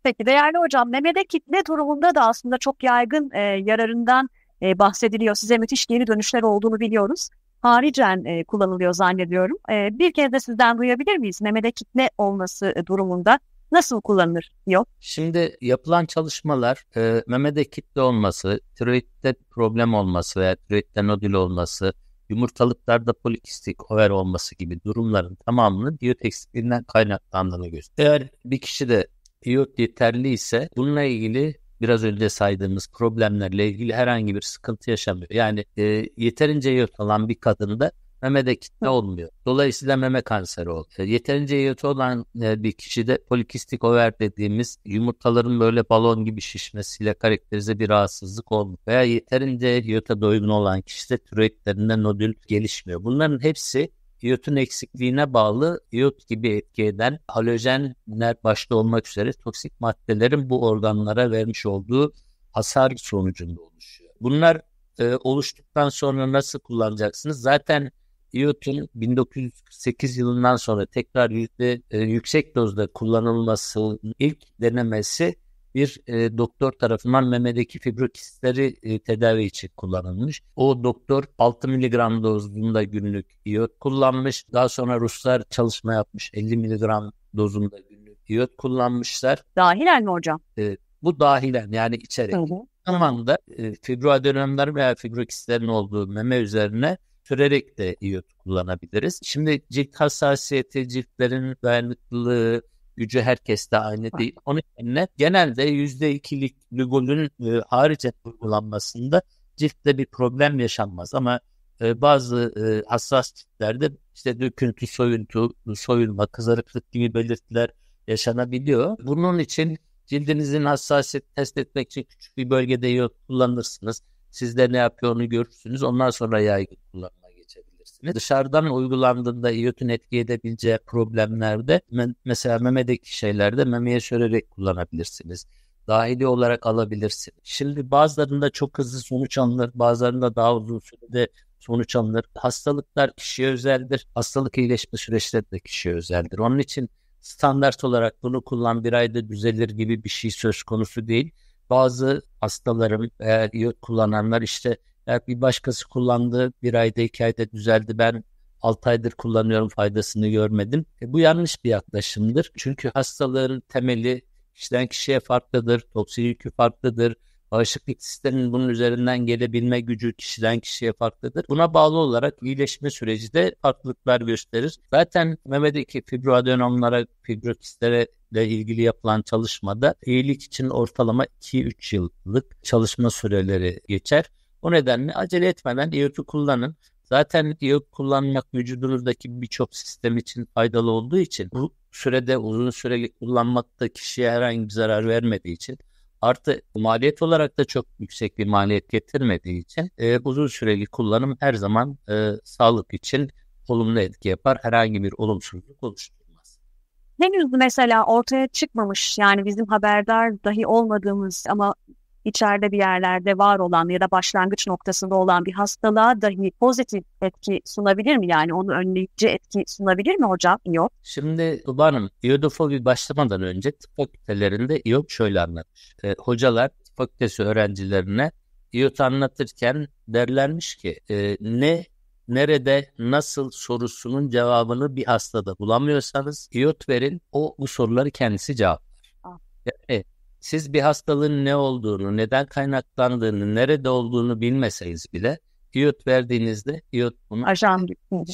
Peki değerli hocam memede kitle durumunda da aslında çok yaygın e, yararından e, bahsediliyor. Size müthiş geri dönüşler olduğunu biliyoruz. Haricen e, kullanılıyor zannediyorum. E, bir kez de sizden duyabilir miyiz? Memede kitle olması e, durumunda nasıl kullanılır diyor. Şimdi yapılan çalışmalar e, memede kitle olması, tiroidde problem olması veya tiroidde nodül olması, yumurtalıklarda polikistik over olması gibi durumların tamamının biyotekstilden kaynaklandığını gösteriyor. Eğer bir kişi de diyot yeterli ise bununla ilgili biraz önce saydığımız problemlerle ilgili herhangi bir sıkıntı yaşamıyor. Yani e, yeterince yot olan bir kadında memede kitle olmuyor. Dolayısıyla meme kanseri oluyor. Yeterince yeti olan e, bir kişide polikistik over dediğimiz yumurtaların böyle balon gibi şişmesiyle karakterize bir rahatsızlık olmuyor. Veya yeterince yota doygun olan kişide tiroidlerinde nodül gelişmiyor. Bunların hepsi iyotun eksikliğine bağlı iyot gibi etki eden halojenler başta olmak üzere toksik maddelerin bu organlara vermiş olduğu hasar sonucunda oluşuyor. Bunlar e, oluştuktan sonra nasıl kullanacaksınız? Zaten iyotun 1948 yılından sonra tekrar yüzde, e, yüksek dozda kullanılması ilk denemesi bir e, doktor tarafından memedeki fibrokistleri e, tedavi için kullanılmış. O doktor 6 miligram dozunda günlük iot kullanmış. Daha sonra Ruslar çalışma yapmış 50 miligram dozunda günlük iot kullanmışlar. Dahilen mi hocam? Evet. Bu dahilen yani içerek. Hı e, fibroadenomlar veya fibrokistlerin olduğu meme üzerine sürerek de iot kullanabiliriz. Şimdi cilt hassasiyeti, ciltlerin dayanıklılığı, gücü herkeste aynı değil. Onun yerine genelde yüzde ikilik ligolün e, haricen uygulanmasında ciltte bir problem yaşanmaz ama e, bazı e, hassas ciltlerde işte döküntü, soyuntu, soyulma, kızarıklık gibi belirtiler yaşanabiliyor. Bunun için cildinizin hassasiyet test etmek için küçük bir bölgede kullanırsınız. Sizde ne yapıyor onu görürsünüz. Ondan sonra yaygın kullanmak etkisini dışarıdan uygulandığında iyotun etki edebileceği problemlerde mesela memedeki şeylerde memeye sürerek kullanabilirsiniz dahili olarak alabilirsin. Şimdi bazılarında çok hızlı sonuç alınır, bazılarında daha uzun sürede sonuç alınır. Hastalıklar kişiye özeldir. Hastalık iyileşme süreçleri de kişiye özeldir. Onun için standart olarak bunu kullan bir ayda düzelir gibi bir şey söz konusu değil. Bazı hastalarım eğer iyi kullananlar işte yani bir başkası kullandı, bir ayda iki ayda düzeldi. Ben 6 aydır kullanıyorum faydasını görmedim. E, bu yanlış bir yaklaşımdır. Çünkü hastalığın temeli kişiden kişiye farklıdır, toksik yükü farklıdır. Bağışıklık sisteminin bunun üzerinden gelebilme gücü kişiden kişiye farklıdır. Buna bağlı olarak iyileşme süreci de farklılıklar gösterir. Zaten memedeki fibroadenomlara, fibrokistlere ile ilgili yapılan çalışmada iyilik için ortalama 2-3 yıllık çalışma süreleri geçer. O nedenle acele etmeden EOT'u kullanın. Zaten EOT kullanmak vücudunuzdaki birçok sistem için faydalı olduğu için bu sürede uzun süreli kullanmakta kişiye herhangi bir zarar vermediği için artı maliyet olarak da çok yüksek bir maliyet getirmediği için e, uzun süreli kullanım her zaman e, sağlık için olumlu etki yapar. Herhangi bir olumsuzluk oluşturmaz. Henüz mesela ortaya çıkmamış yani bizim haberdar dahi olmadığımız ama içeride bir yerlerde var olan ya da başlangıç noktasında olan bir hastalığa dahi pozitif etki sunabilir mi? Yani onu önleyici etki sunabilir mi hocam? Yok. Şimdi Tuba Hanım, iyodofobi başlamadan önce tıp fakültelerinde yok şöyle anlatmış. E, hocalar fakültesi öğrencilerine İyot anlatırken derlermiş ki e, ne nerede nasıl sorusunun cevabını bir hastada bulamıyorsanız İyot verin o bu soruları kendisi cevaplar. Ah. Yani siz bir hastalığın ne olduğunu, neden kaynaklandığını, nerede olduğunu bilmeseniz bile iot verdiğinizde iot bunu... Ajan.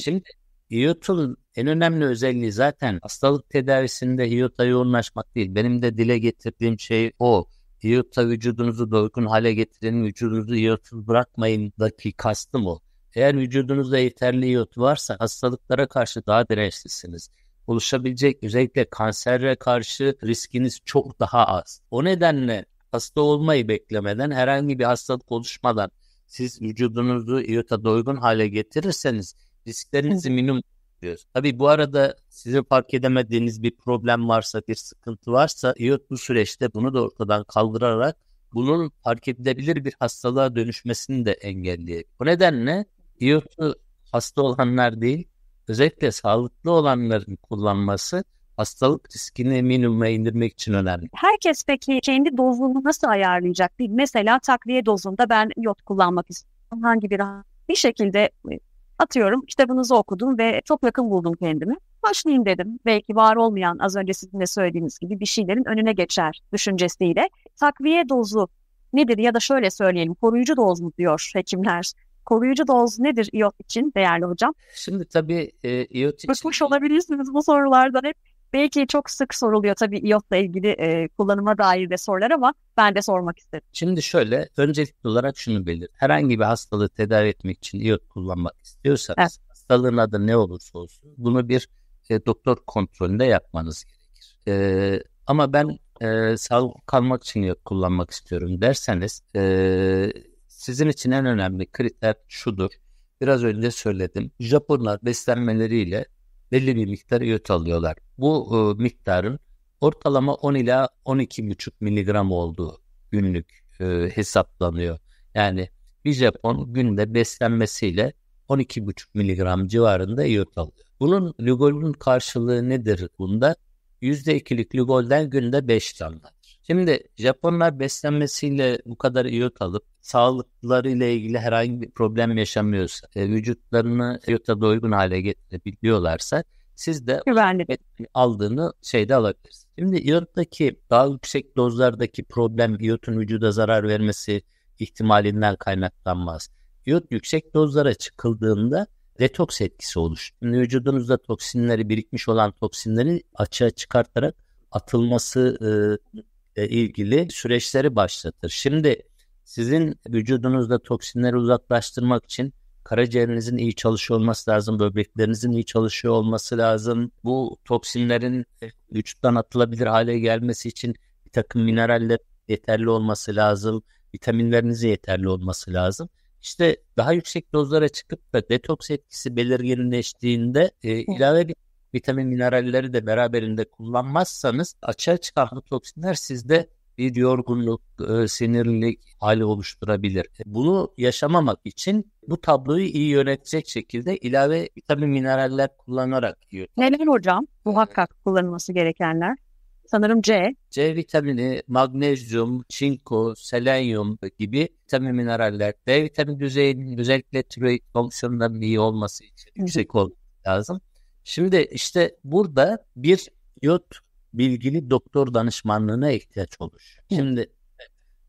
Şimdi iotun en önemli özelliği zaten hastalık tedavisinde iota yoğunlaşmak değil. Benim de dile getirdiğim şey o. İyota vücudunuzu doygun hale getirin, vücudunuzu iyotsuz bırakmayın daki kastım o. Eğer vücudunuzda yeterli iyot varsa hastalıklara karşı daha dirençlisiniz oluşabilecek özellikle kansere karşı riskiniz çok daha az. O nedenle hasta olmayı beklemeden herhangi bir hastalık oluşmadan siz vücudunuzu iota doygun hale getirirseniz risklerinizi minimum yapıyoruz. Tabii bu arada sizin fark edemediğiniz bir problem varsa, bir sıkıntı varsa IOT bu süreçte bunu da ortadan kaldırarak bunun fark edilebilir bir hastalığa dönüşmesini de engelleyebilir. Bu nedenle IOT'u hasta olanlar değil, özellikle sağlıklı olanların kullanması hastalık riskini minimuma indirmek için önemli. Herkes peki kendi dozunu nasıl ayarlayacak? Bir Mesela takviye dozunda ben yot kullanmak istiyorum. Hangi bir bir şekilde e, atıyorum kitabınızı okudum ve çok yakın buldum kendimi. Başlayayım dedim. Belki var olmayan az önce sizin de söylediğiniz gibi bir şeylerin önüne geçer düşüncesiyle. Takviye dozu nedir ya da şöyle söyleyelim koruyucu doz mu diyor hekimler Koruyucu doz nedir iot için değerli hocam? Şimdi tabii e, iot için... Bıkmış olabilirsiniz bu sorulardan hep. Belki çok sık soruluyor tabii iotla ilgili e, kullanıma dair de sorular ama ben de sormak istedim. Şimdi şöyle öncelikli olarak şunu belir. Herhangi bir hastalığı tedavi etmek için iot kullanmak istiyorsanız evet. hastalığın adı ne olursa olsun bunu bir e, doktor kontrolünde yapmanız gerekir. E, ama ben e, sağlıklı kalmak için iot kullanmak istiyorum derseniz e, sizin için en önemli kriter şudur. Biraz önce söyledim. Japonlar beslenmeleriyle belli bir miktar iot alıyorlar. Bu e, miktarın ortalama 10 ila 12,5 miligram olduğu günlük e, hesaplanıyor. Yani bir Japon günde beslenmesiyle 12,5 miligram civarında iot alıyor. Bunun ligolün karşılığı nedir bunda? %2'lik ligolden günde 5 damla. Şimdi Japonlar beslenmesiyle bu kadar iot alıp sağlıklarıyla ilgili herhangi bir problem yaşamıyorsa, e, vücutlarını iota doygun uygun hale getirebiliyorlarsa siz de aldığını şeyde alabilirsiniz. Şimdi iyottaki daha yüksek dozlardaki problem iyotun vücuda zarar vermesi ihtimalinden kaynaklanmaz. İyot yüksek dozlara çıkıldığında detoks etkisi oluşur. Şimdi vücudunuzda toksinleri birikmiş olan toksinleri açığa çıkartarak atılması e, ilgili süreçleri başlatır. Şimdi sizin vücudunuzda toksinleri uzaklaştırmak için karaciğerinizin iyi çalışıyor olması lazım, böbreklerinizin iyi çalışıyor olması lazım. Bu toksinlerin vücuttan atılabilir hale gelmesi için bir takım mineraller yeterli olması lazım, vitaminlerinizin yeterli olması lazım. İşte daha yüksek dozlara çıkıp da detoks etkisi belirginleştiğinde e, ilave bir vitamin mineralleri de beraberinde kullanmazsanız açığa çıkan bu toksinler sizde bir yorgunluk, e, sinirlilik hali oluşturabilir. E, bunu yaşamamak için bu tabloyu iyi yönetecek şekilde ilave vitamin mineraller kullanarak yiyor. Neler hocam? Muhakkak kullanılması gerekenler. Sanırım C. C vitamini, magnezyum, çinko, selenyum gibi vitamin mineraller. D vitamini düzeyinin özellikle tiroid fonksiyonlarının iyi olması için yüksek olması lazım. Şimdi işte burada bir yot bilgili doktor danışmanlığına ihtiyaç olur. Şimdi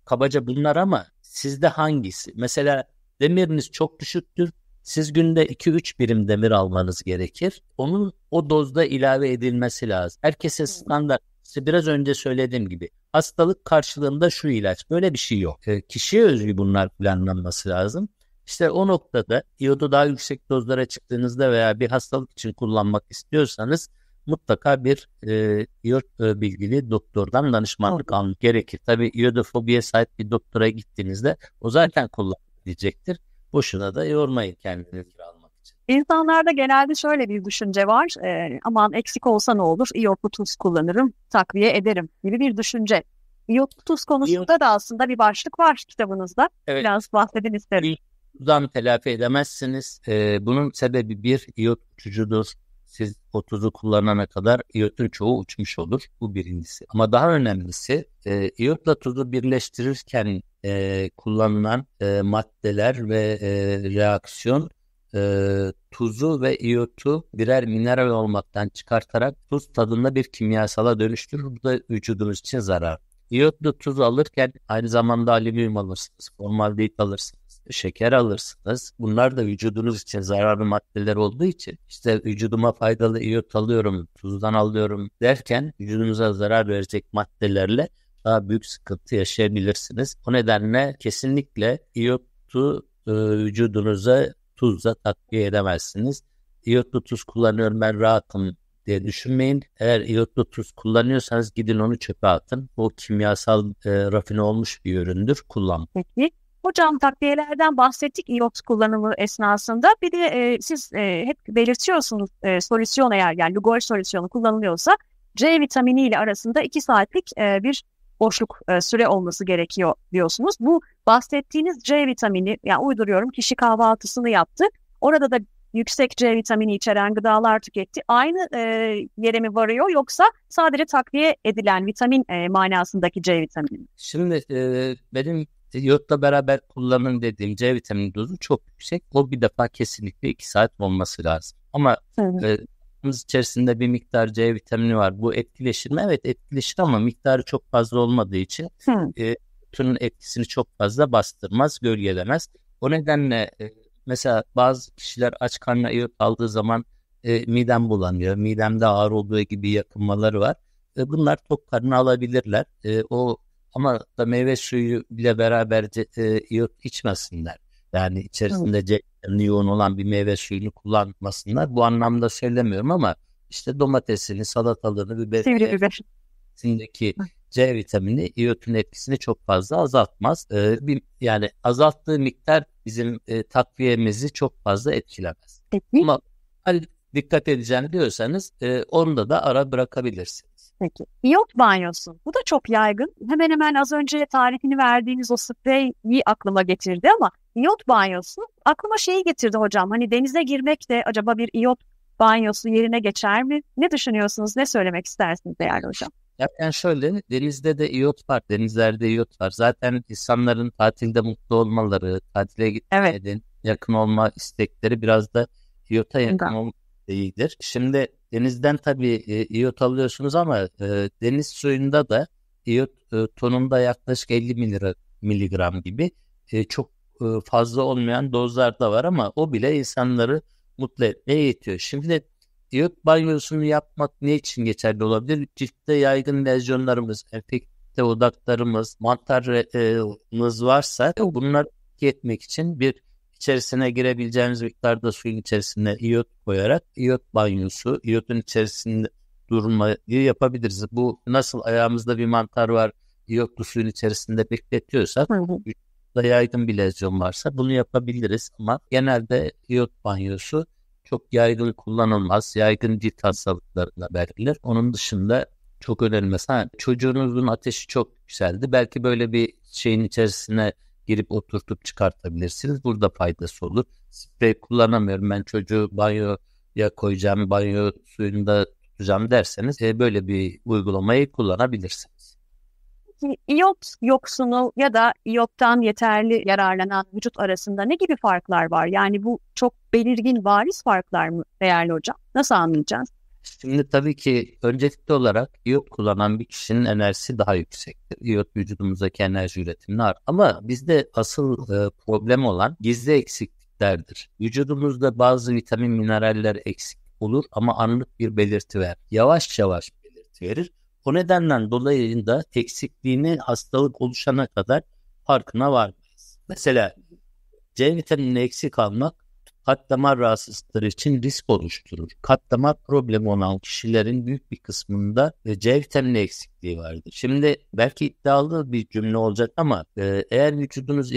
kabaca bunlar ama sizde hangisi? Mesela demiriniz çok düşüktür. Siz günde 2-3 birim demir almanız gerekir. Onun o dozda ilave edilmesi lazım. Herkese standart. İşte biraz önce söylediğim gibi hastalık karşılığında şu ilaç. Böyle bir şey yok. E, kişiye özgü bunlar planlanması lazım. İşte o noktada iyodu daha yüksek dozlara çıktığınızda veya bir hastalık için kullanmak istiyorsanız mutlaka bir e, iyot e, bilgili doktordan danışmanlık oh. almak gerekir. Tabii iyodofobiye sahip bir doktora gittiğinizde o zaten kullanabilecektir. Boşuna da yormayın kendinizi almak için. İnsanlarda genelde şöyle bir düşünce var. E, aman eksik olsa ne olur? İyotlu tuz kullanırım, takviye ederim gibi bir düşünce. İyotlu tuz konusunda İyot... da aslında bir başlık var kitabınızda. Evet. Biraz bahsedin isterim. İ zam telafi edemezsiniz. E, bunun sebebi bir iot uçucudur. Siz tuzu kullanana kadar iotun çoğu uçmuş olur. Bu birincisi. Ama daha önemlisi e, iotla tuzu birleştirirken e, kullanılan e, maddeler ve e, reaksiyon e, tuzu ve iotu birer mineral olmaktan çıkartarak tuz tadında bir kimyasala dönüştürür. Bu da vücudunuz için zarar. İyotlu tuz alırken aynı zamanda alüminyum alırsınız, formaldehit alırsınız şeker alırsınız. Bunlar da vücudunuz için zararlı maddeler olduğu için işte vücuduma faydalı iyot alıyorum, tuzdan alıyorum derken vücudunuza zarar verecek maddelerle daha büyük sıkıntı yaşayabilirsiniz. O nedenle kesinlikle iyotu e, vücudunuza tuzla takviye edemezsiniz. İyotlu tuz kullanıyorum ben rahatım diye düşünmeyin. Eğer iyotlu tuz kullanıyorsanız gidin onu çöpe atın. Bu kimyasal e, rafine olmuş bir üründür. kullanın. Peki Hocam takviyelerden bahsettik IOPS kullanımı esnasında. Bir de e, siz e, hep belirtiyorsunuz e, solüsyon eğer yani Lugol solüsyonu kullanılıyorsa C vitamini ile arasında 2 saatlik e, bir boşluk e, süre olması gerekiyor diyorsunuz. Bu bahsettiğiniz C vitamini yani uyduruyorum kişi kahvaltısını yaptı. Orada da yüksek C vitamini içeren gıdalar tüketti. Aynı e, yere mi varıyor yoksa sadece takviye edilen vitamin e, manasındaki C vitamini? Şimdi e, benim Yurtla beraber kullanın dediğim C vitamini dozu çok yüksek. O bir defa kesinlikle 2 saat olması lazım. Ama evet. e, içerisinde bir miktar C vitamini var. Bu etkileşir mi? Evet etkileşir ama miktarı çok fazla olmadığı için Hı. e, tünün etkisini çok fazla bastırmaz, gölgelemez. O nedenle e, mesela bazı kişiler aç karnına iot aldığı zaman e, midem bulanıyor. Midemde ağır olduğu gibi yakınmaları var. E, bunlar tok karnına alabilirler. E, o ama da meyve suyu bile beraber e, içmesinler. Yani içerisinde C yoğun olan bir meyve suyunu kullanmasınlar. Bu anlamda söylemiyorum ama işte domatesini, salatalığını, biberini, içindeki C vitamini iyotin etkisini çok fazla azaltmaz. Ee, bir, yani azalttığı miktar bizim e, takviyemizi çok fazla etkilemez. Peki. Ama hani dikkat edeceğini diyorsanız e, onda da ara bırakabilirsiniz peki? İyot banyosu. Bu da çok yaygın. Hemen hemen az önce tarifini verdiğiniz o spreyi aklıma getirdi ama iyot banyosu aklıma şeyi getirdi hocam. Hani denize girmek de acaba bir iyot banyosu yerine geçer mi? Ne düşünüyorsunuz? Ne söylemek istersiniz değerli hocam? yani şöyle denizde de iyot var, denizlerde iyot var. Zaten insanların tatilde mutlu olmaları, tatile gitmeden evet. yakın olma istekleri biraz da iyota yakın olma iyidir. Şimdi denizden tabii e, iyot alıyorsunuz ama e, deniz suyunda da iyot e, tonunda yaklaşık 50 miligram, miligram gibi e, çok e, fazla olmayan dozlar da var ama o bile insanları mutlu etmeye yetiyor. Şimdi iyot banyosunu yapmak ne için geçerli olabilir? Ciltte yaygın lezyonlarımız, enfekte odaklarımız, mantarımız varsa bunlar etmek için bir içerisine girebileceğimiz miktarda suyun içerisinde iyot koyarak iyot banyosu, iyotun içerisinde durmayı yapabiliriz. Bu nasıl ayağımızda bir mantar var, iyotlu suyun içerisinde bekletiyorsak, da yaygın bir lezyon varsa bunu yapabiliriz ama genelde iyot banyosu çok yaygın kullanılmaz. Yaygın cilt hastalıklarına verilir. Onun dışında çok önerilmez. Ha, çocuğunuzun ateşi çok yükseldi. Belki böyle bir şeyin içerisine girip oturtup çıkartabilirsiniz. Burada faydası olur. Sprey kullanamıyorum ben çocuğu banyoya koyacağım, banyo suyunda tutacağım derseniz e, böyle bir uygulamayı kullanabilirsiniz. İyot yoksunu ya da iyottan yeterli yararlanan vücut arasında ne gibi farklar var? Yani bu çok belirgin, varis farklar mı değerli hocam? Nasıl anlayacağız? Şimdi tabii ki öncelikli olarak iyot kullanan bir kişinin enerjisi daha yüksektir. İyot vücudumuzdaki enerji üretimini artır. Ama bizde asıl e, problem olan gizli eksikliklerdir. Vücudumuzda bazı vitamin, mineraller eksik olur ama anlık bir belirti ver. Yavaş yavaş belirti verir. O nedenle dolayı da eksikliğini hastalık oluşana kadar farkına varmayız. Mesela C vitamini eksik almak kalp damar rahatsızlıkları için risk oluşturur. Kalp damar problemi olan kişilerin büyük bir kısmında e, C vitamini eksikliği vardır. Şimdi belki iddialı bir cümle olacak ama e, eğer vücudunuz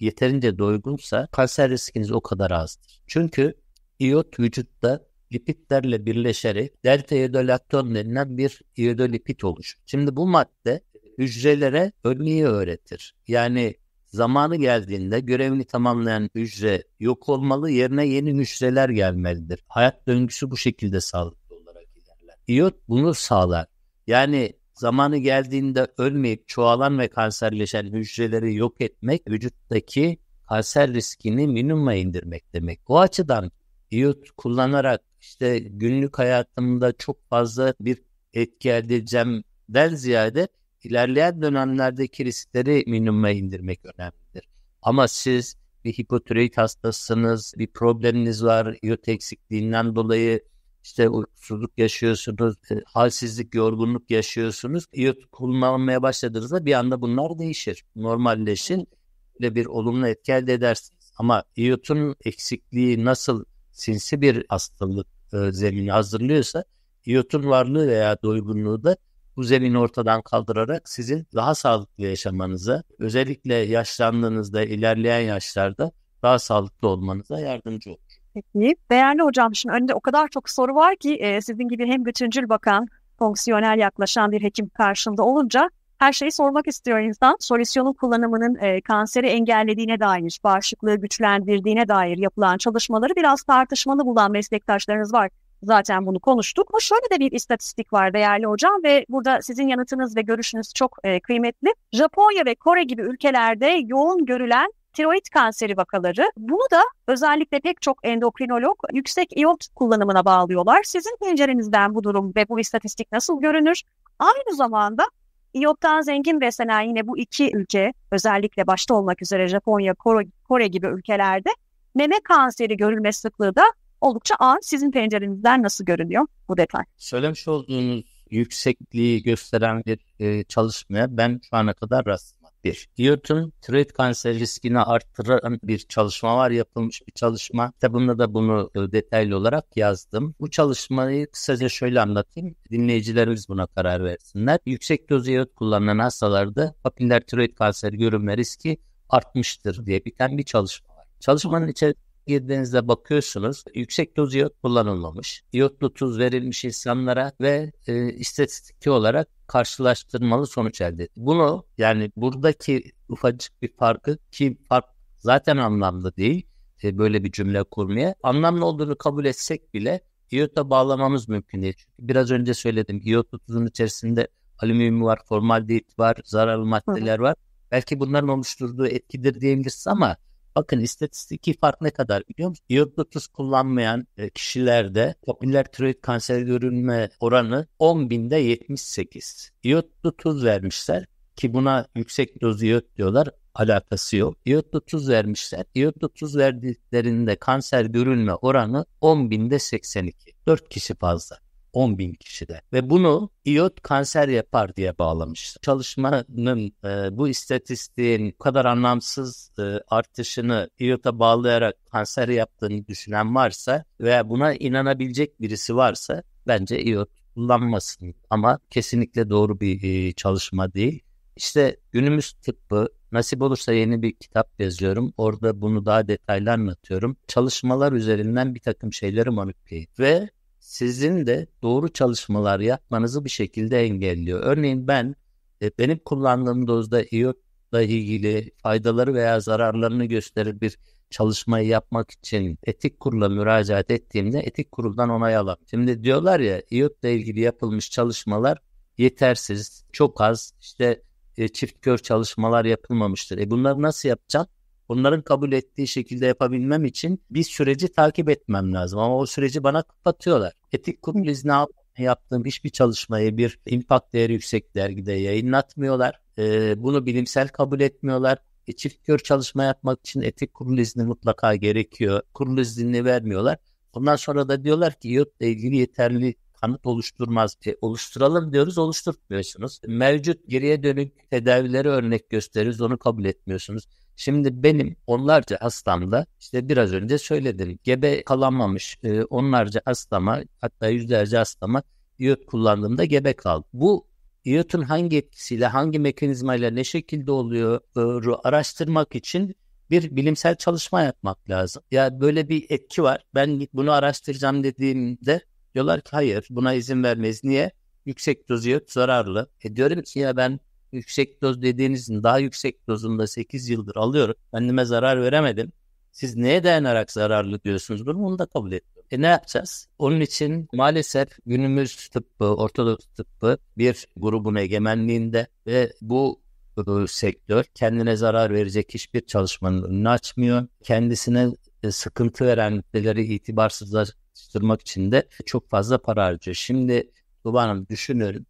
yeterince doygunsa kanser riskiniz o kadar azdır. Çünkü iot vücutta lipitlerle birleşerek delta iodolakton denilen bir iodolipit oluşur. Şimdi bu madde hücrelere ölmeyi öğretir. Yani zamanı geldiğinde görevini tamamlayan hücre yok olmalı, yerine yeni hücreler gelmelidir. Hayat döngüsü bu şekilde sağlıklı olarak ilerler. İyot bunu sağlar. Yani zamanı geldiğinde ölmeyip çoğalan ve kanserleşen hücreleri yok etmek vücuttaki kanser riskini minimuma indirmek demek. Bu açıdan iyot kullanarak işte günlük hayatımda çok fazla bir etki elde edeceğimden ziyade ilerleyen dönemlerdeki riskleri minimuma indirmek önemlidir. Ama siz bir hipotiroid hastasınız, bir probleminiz var, iot eksikliğinden dolayı işte uykusuzluk yaşıyorsunuz, e, halsizlik, yorgunluk yaşıyorsunuz. İyot kullanmaya başladığınızda bir anda bunlar değişir, normalleşir ve bir olumlu etki elde edersiniz. Ama iyotun eksikliği nasıl sinsi bir hastalık e, zemini hazırlıyorsa, iyotun varlığı veya doygunluğu da bu zemini ortadan kaldırarak sizin daha sağlıklı yaşamanıza, özellikle yaşlandığınızda, ilerleyen yaşlarda daha sağlıklı olmanıza yardımcı olur. Peki. Değerli hocam şimdi önünde o kadar çok soru var ki e, sizin gibi hem bütüncül bakan, fonksiyonel yaklaşan bir hekim karşında olunca her şeyi sormak istiyor insan. Solüsyonun kullanımının e, kanseri engellediğine dair, bağışıklığı güçlendirdiğine dair yapılan çalışmaları biraz tartışmalı bulan meslektaşlarınız var zaten bunu konuştuk. Bu şöyle de bir istatistik var değerli hocam ve burada sizin yanıtınız ve görüşünüz çok e, kıymetli. Japonya ve Kore gibi ülkelerde yoğun görülen tiroid kanseri vakaları. Bunu da özellikle pek çok endokrinolog yüksek iot kullanımına bağlıyorlar. Sizin pencerenizden bu durum ve bu istatistik nasıl görünür? Aynı zamanda iottan zengin beslenen yine bu iki ülke özellikle başta olmak üzere Japonya, Kore, Kore gibi ülkelerde meme kanseri görülme sıklığı da oldukça ağır. Sizin pencerenizden nasıl görünüyor bu detay? Söylemiş olduğunuz yüksekliği gösteren bir e, çalışmaya ben şu ana kadar rastlamadım. Bir, Diyotun tiroid kanser riskini arttıran bir çalışma var, yapılmış bir çalışma. Kitabımda da bunu e, detaylı olarak yazdım. Bu çalışmayı kısaca şöyle anlatayım. Dinleyicilerimiz buna karar versinler. Yüksek doz iot kullanılan hastalarda papiller tiroid kanseri görünme riski artmıştır diye biten bir çalışma var. Çalışmanın içerisinde girdiğinizde bakıyorsunuz yüksek doz iot kullanılmamış. İyotlu tuz verilmiş insanlara ve e, istatistik olarak karşılaştırmalı sonuç elde etti. Bunu yani buradaki ufacık bir farkı ki fark zaten anlamlı değil e, böyle bir cümle kurmaya. Anlamlı olduğunu kabul etsek bile iot'a bağlamamız mümkün değil. Çünkü biraz önce söyledim iotlu tuzun içerisinde alüminyum var, formaldehit var, zararlı maddeler var. Belki bunların oluşturduğu etkidir diyebiliriz ama Bakın istatistiki fark ne kadar biliyor musunuz? Iodotuz kullanmayan e, kişilerde kapiller tiroid kanseri görülme oranı 10 binde 78. İyotlu tuz vermişler ki buna yüksek doz iot diyorlar alakası yok. İyotlu tuz vermişler. İyotlu tuz verdiklerinde kanser görülme oranı 10 binde 82. 4 kişi fazla. 10 bin kişide ve bunu iot kanser yapar diye bağlamıştı. Çalışmanın e, bu istatistiğin bu kadar anlamsız e, artışını iota bağlayarak kanser yaptığını düşünen varsa veya buna inanabilecek birisi varsa bence iot kullanmasın ama kesinlikle doğru bir e, çalışma değil. İşte günümüz tıbbı nasip olursa yeni bir kitap yazıyorum. Orada bunu daha detaylı anlatıyorum. Çalışmalar üzerinden bir takım şeyleri manipüle ve sizin de doğru çalışmalar yapmanızı bir şekilde engelliyor. Örneğin ben e, benim kullandığım dozda iyotla ilgili faydaları veya zararlarını gösterir bir çalışmayı yapmak için etik kurula müracaat ettiğimde etik kuruldan onay alam. Şimdi diyorlar ya iyotla ilgili yapılmış çalışmalar yetersiz, çok az, işte e, çift kör çalışmalar yapılmamıştır. E bunları nasıl yapacaksın? Bunların kabul ettiği şekilde yapabilmem için bir süreci takip etmem lazım. Ama o süreci bana kapatıyorlar. Etik Kurulu izni yaptığım hiçbir çalışmayı bir impact değeri yüksek dergide yayınlatmıyorlar. Ee, bunu bilimsel kabul etmiyorlar. E, çift kör çalışma yapmak için etik Kurulu izni mutlaka gerekiyor. Kurulu iznini vermiyorlar. Ondan sonra da diyorlar ki yurtla ilgili yeterli kanıt oluşturmaz. E, oluşturalım diyoruz oluşturmuyorsunuz. Mevcut geriye dönük tedavileri örnek gösteririz, onu kabul etmiyorsunuz. Şimdi benim onlarca hastamda işte biraz önce söyledim gebe kalamamış e, onlarca hastama hatta yüzlerce hastama iyot kullandığımda gebe kaldı. Bu iotun hangi etkisiyle hangi mekanizmayla ne şekilde oluyor e, araştırmak için bir bilimsel çalışma yapmak lazım. Ya yani böyle bir etki var. Ben bunu araştıracağım dediğimde diyorlar ki hayır buna izin vermeyiz. Niye? Yüksek doz iot zararlı. E diyorum ki ya ben yüksek doz dediğinizin daha yüksek dozunda 8 yıldır alıyorum. Kendime zarar veremedim. Siz neye dayanarak zararlı diyorsunuz? Bunu da kabul ediyorum. E ne yapacağız? Onun için maalesef günümüz tıbbı, ortodoks tıbbı bir grubun egemenliğinde ve bu sektör kendine zarar verecek hiçbir çalışmanın önünü açmıyor. Kendisine e, sıkıntı veren maddeleri itibarsızlaştırmak için de çok fazla para harcıyor. Şimdi Tuba Hanım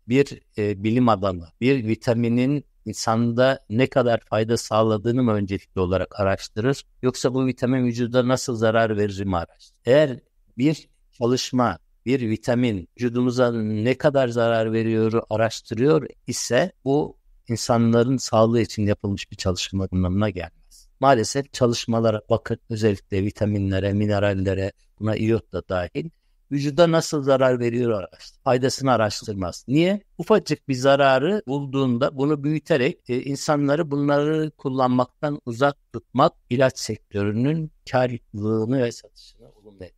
bir e, bilim adamı bir vitaminin insanda ne kadar fayda sağladığını mı öncelikli olarak araştırır yoksa bu vitamin vücuda nasıl zarar verir mi araştırır? Eğer bir çalışma bir vitamin vücudumuza ne kadar zarar veriyor araştırıyor ise bu insanların sağlığı için yapılmış bir çalışma anlamına gelmez. Maalesef çalışmalara bakın özellikle vitaminlere, minerallere buna iot da dahil vücuda nasıl zarar veriyor araştır, faydasını araştırmaz. Niye? Ufacık bir zararı bulduğunda bunu büyüterek e, insanları bunları kullanmaktan uzak tutmak ilaç sektörünün karlılığını ve satışını olumlu etkiliyor.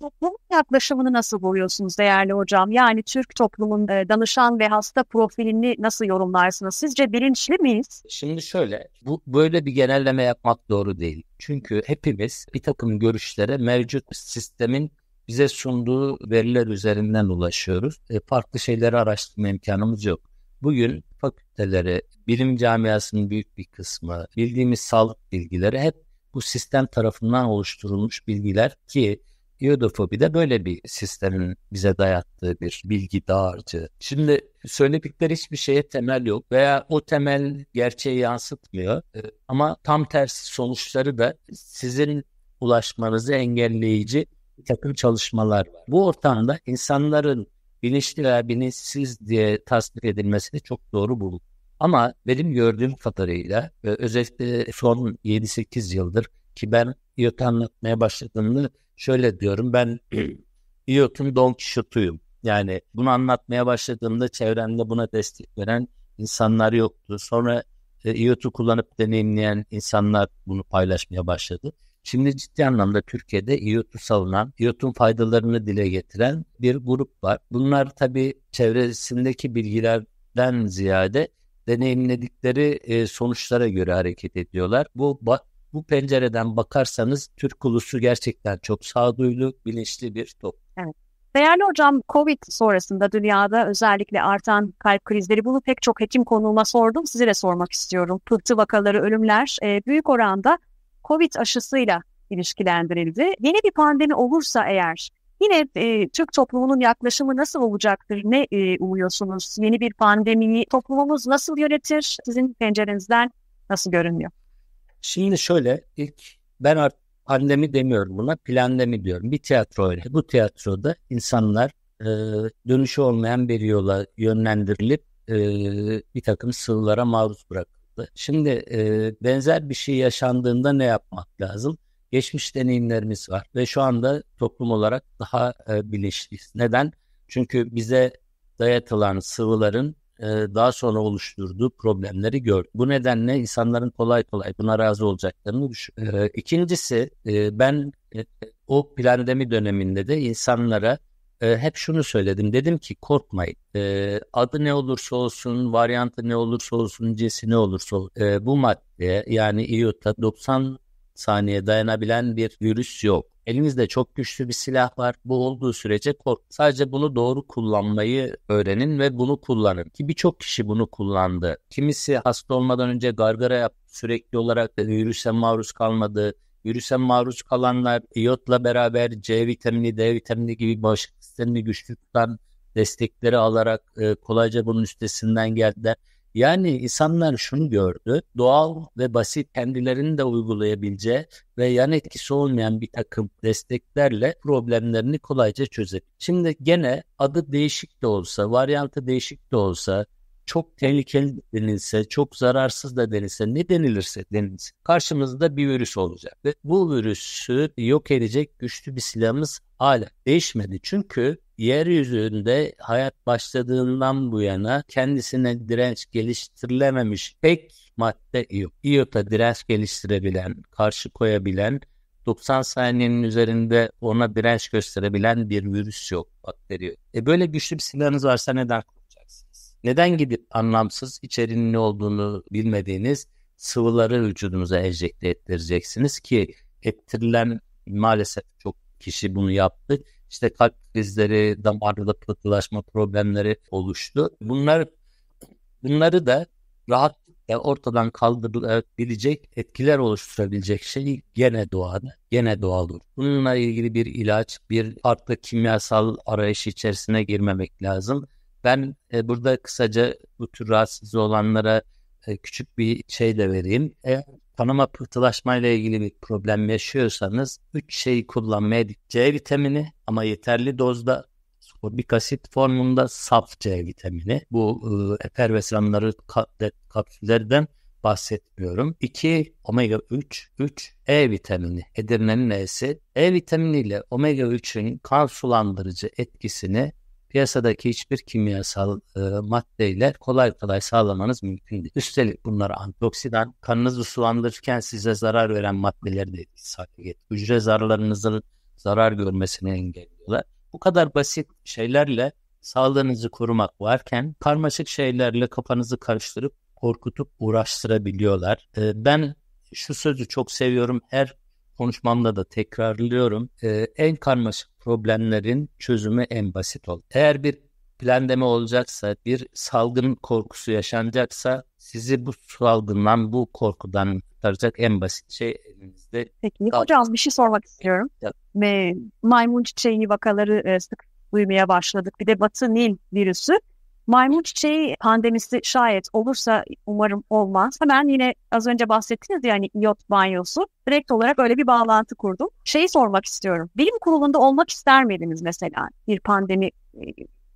Toplum yaklaşımını nasıl buluyorsunuz değerli hocam? Yani Türk toplumun e, danışan ve hasta profilini nasıl yorumlarsınız? Sizce bilinçli miyiz? Şimdi şöyle, bu böyle bir genelleme yapmak doğru değil. Çünkü hepimiz bir takım görüşlere mevcut sistemin bize sunduğu veriler üzerinden ulaşıyoruz. E, farklı şeyleri araştırma imkanımız yok. Bugün fakülteleri, bilim camiasının büyük bir kısmı, bildiğimiz sağlık bilgileri hep bu sistem tarafından oluşturulmuş bilgiler ki iodofobi de böyle bir sistemin bize dayattığı bir bilgi dağarcığı. Şimdi söyledikleri hiçbir şeye temel yok veya o temel gerçeği yansıtmıyor. E, ama tam tersi sonuçları da sizin ulaşmanızı engelleyici bir takım çalışmalar var. Bu ortamda insanların bilinçli veya bilinçsiz diye tasvir edilmesini çok doğru buldum. Ama benim gördüğüm kadarıyla ve özellikle son 7-8 yıldır ki ben İYOT'u anlatmaya başladığımda şöyle diyorum ben İYOT'un Don Kişot'uyum. Yani bunu anlatmaya başladığımda çevremde buna destek veren insanlar yoktu. Sonra e, kullanıp deneyimleyen insanlar bunu paylaşmaya başladı. Şimdi ciddi anlamda Türkiye'de İYOT'u savunan, İYOT'un faydalarını dile getiren bir grup var. Bunlar tabii çevresindeki bilgilerden ziyade deneyimledikleri e, sonuçlara göre hareket ediyorlar. Bu bu pencereden bakarsanız Türk ulusu gerçekten çok sağduyulu, bilinçli bir toplum. Evet. Değerli hocam, COVID sonrasında dünyada özellikle artan kalp krizleri, bunu pek çok hekim konuğuma sordum, size de sormak istiyorum. Pıhtı vakaları, ölümler e, büyük oranda COVID aşısıyla ilişkilendirildi. Yeni bir pandemi olursa eğer yine e, Türk toplumunun yaklaşımı nasıl olacaktır? Ne e, umuyorsunuz? Yeni bir pandemiyi toplumumuz nasıl yönetir? Sizin pencerenizden nasıl görünüyor? Şimdi şöyle ilk ben artık pandemi demiyorum buna planlemi diyorum. Bir tiyatro öyle. Bu tiyatroda insanlar e, dönüşü olmayan bir yola yönlendirilip e, bir takım sığlara maruz bırak farklı. Şimdi e, benzer bir şey yaşandığında ne yapmak lazım? Geçmiş deneyimlerimiz var ve şu anda toplum olarak daha e, bilinçliyiz. Neden? Çünkü bize dayatılan sıvıların e, daha sonra oluşturduğu problemleri gördük. Bu nedenle insanların kolay kolay buna razı olacaklarını düşünüyorum. E, ikincisi e, ben e, o pandemi döneminde de insanlara e, hep şunu söyledim. Dedim ki korkmayın. E, adı ne olursa olsun, varyantı ne olursa olsun, cesi ne olursa olsun. E, bu madde yani IOTA 90 saniye dayanabilen bir virüs yok. Elinizde çok güçlü bir silah var. Bu olduğu sürece kork. Sadece bunu doğru kullanmayı öğrenin ve bunu kullanın. Ki birçok kişi bunu kullandı. Kimisi hasta olmadan önce gargara yaptı. Sürekli olarak virüse maruz kalmadı virüse maruz kalanlar iyotla beraber C vitamini, D vitamini gibi bağışıklık sistemini güçlü tutan destekleri alarak e, kolayca bunun üstesinden geldiler. Yani insanlar şunu gördü, doğal ve basit kendilerinin de uygulayabileceği ve yan etkisi olmayan bir takım desteklerle problemlerini kolayca çözebilir. Şimdi gene adı değişik de olsa, varyantı değişik de olsa, çok tehlikeli denilse, çok zararsız da denilse, ne denilirse denilse karşımızda bir virüs olacak. Ve bu virüsü yok edecek güçlü bir silahımız hala değişmedi. Çünkü yeryüzünde hayat başladığından bu yana kendisine direnç geliştirilememiş pek madde yok. İyota direnç geliştirebilen, karşı koyabilen 90 saniyenin üzerinde ona direnç gösterebilen bir virüs yok, bakteri yok. E böyle güçlü bir silahınız varsa neden neden gidip anlamsız içerinin ne olduğunu bilmediğiniz sıvıları vücudunuza enjekte ettireceksiniz ki ettirilen maalesef çok kişi bunu yaptı. İşte kalp krizleri, damarda pıhtılaşma problemleri oluştu. Bunlar bunları da rahatlıkla ortadan kaldırabilecek etkiler oluşturabilecek şey gene doğada, gene doğaldır. Bununla ilgili bir ilaç, bir farklı kimyasal arayış içerisine girmemek lazım. Ben e, burada kısaca bu tür rahatsızlığı olanlara e, küçük bir şey de vereyim. Eğer kanama pıhtılaşmayla ilgili bir problem yaşıyorsanız 3 şeyi kullanmaya C vitamini ama yeterli dozda bir asit formunda saf C vitamini. Bu e, efervesanları kapsüllerden bahsetmiyorum. 2 omega 3, 3 E vitamini. Edirne'nin E'si. E vitamini ile omega 3'ün kan sulandırıcı etkisini piyasadaki hiçbir kimyasal e, maddeyle kolay kolay sağlamanız mümkün değil. Üstelik bunlar antioksidan. Kanınızı sulandırırken size zarar veren maddeleri de etkisiz hale Hücre zarlarınızın zarar görmesini engelliyorlar. Bu kadar basit şeylerle sağlığınızı korumak varken karmaşık şeylerle kafanızı karıştırıp korkutup uğraştırabiliyorlar. E, ben şu sözü çok seviyorum. Her konuşmamda da tekrarlıyorum. Ee, en karmaşık problemlerin çözümü en basit ol. Eğer bir plandemi olacaksa, bir salgın korkusu yaşanacaksa sizi bu salgından, bu korkudan kurtaracak en basit şey elinizde. Peki kal- hocam bir şey sormak istiyorum. Evet. Maymun çiçeği vakaları e, sık duymaya başladık. Bir de Batı Nil virüsü Maymun çiçeği pandemisi şayet olursa umarım olmaz. Hemen yine az önce bahsettiniz ya hani iot banyosu. Direkt olarak öyle bir bağlantı kurdum. Şeyi sormak istiyorum. Bilim kurulunda olmak ister miydiniz mesela bir pandemi e,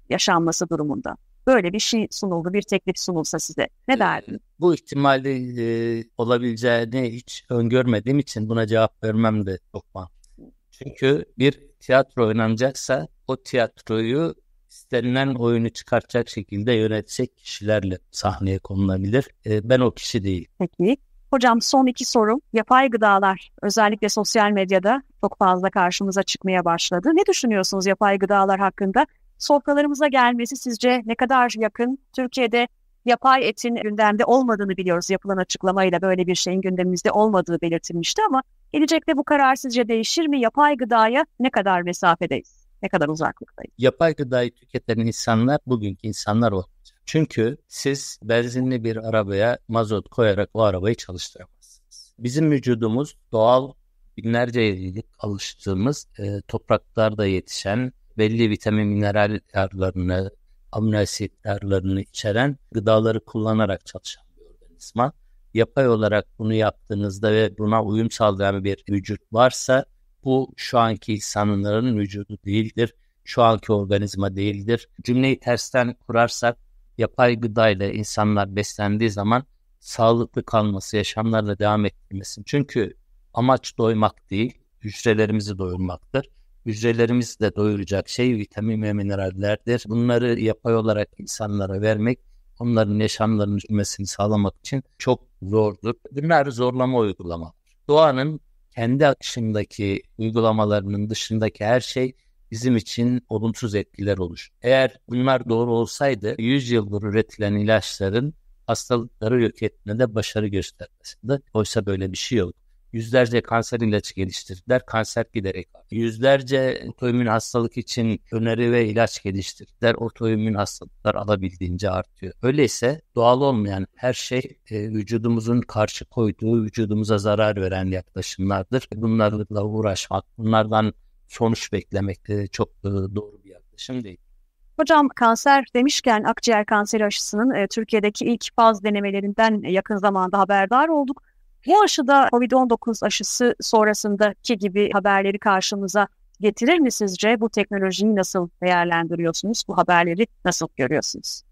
yaşanması durumunda? Böyle bir şey sunuldu, bir teklif sunulsa size. Ne derdiniz? Bu ihtimalde e, olabileceğini hiç öngörmediğim için buna cevap vermem de çok mantıklı. Çünkü bir tiyatro oynanacaksa o tiyatroyu istenilen oyunu çıkartacak şekilde yönetecek kişilerle sahneye konulabilir. E, ben o kişi değil. Peki. Hocam son iki sorum. Yapay gıdalar özellikle sosyal medyada çok fazla karşımıza çıkmaya başladı. Ne düşünüyorsunuz yapay gıdalar hakkında? Sofralarımıza gelmesi sizce ne kadar yakın? Türkiye'de yapay etin gündemde olmadığını biliyoruz. Yapılan açıklamayla böyle bir şeyin gündemimizde olmadığı belirtilmişti ama gelecekte bu karar sizce değişir mi? Yapay gıdaya ne kadar mesafedeyiz? ne kadar uzaklıktayız. Yapay gıdayı tüketen insanlar bugünkü insanlar olacak. Çünkü siz benzinli bir arabaya mazot koyarak o arabayı çalıştıramazsınız. Bizim vücudumuz doğal binlerce yıllık alıştığımız e, topraklarda yetişen belli vitamin mineral yararlarını, amino asit yararlarını içeren gıdaları kullanarak çalışan bir organizma. Yapay olarak bunu yaptığınızda ve buna uyum sağlayan bir vücut varsa bu şu anki insanların vücudu değildir. Şu anki organizma değildir. Cümleyi tersten kurarsak yapay gıdayla insanlar beslendiği zaman sağlıklı kalması, yaşamlarla devam ettirmesi. Çünkü amaç doymak değil, hücrelerimizi doyurmaktır. Hücrelerimizi de doyuracak şey vitamin ve minerallerdir. Bunları yapay olarak insanlara vermek onların yaşamlarının sürmesini sağlamak için çok zordur. Bunlar zorlama uygulama. Doğanın kendi akışındaki uygulamalarının dışındaki her şey bizim için olumsuz etkiler olur. Eğer bunlar doğru olsaydı 100 yıldır üretilen ilaçların hastalıkları yok etmede başarı göstermesinde. Oysa böyle bir şey yok. Yüzlerce kanser ilacı geliştirdiler, kanser giderek. Yüzlerce otoimmün hastalık için öneri ve ilaç geliştirdiler. Otoimmün hastalıklar alabildiğince artıyor. Öyleyse doğal olmayan her şey e, vücudumuzun karşı koyduğu, vücudumuza zarar veren yaklaşımlardır. Bunlarla uğraşmak, bunlardan sonuç beklemek e, çok e, doğru bir yaklaşım değil. Hocam kanser demişken akciğer kanseri aşısının e, Türkiye'deki ilk faz denemelerinden e, yakın zamanda haberdar olduk. Bu aşıda COVID-19 aşısı sonrasındaki gibi haberleri karşımıza getirir mi sizce? Bu teknolojiyi nasıl değerlendiriyorsunuz? Bu haberleri nasıl görüyorsunuz?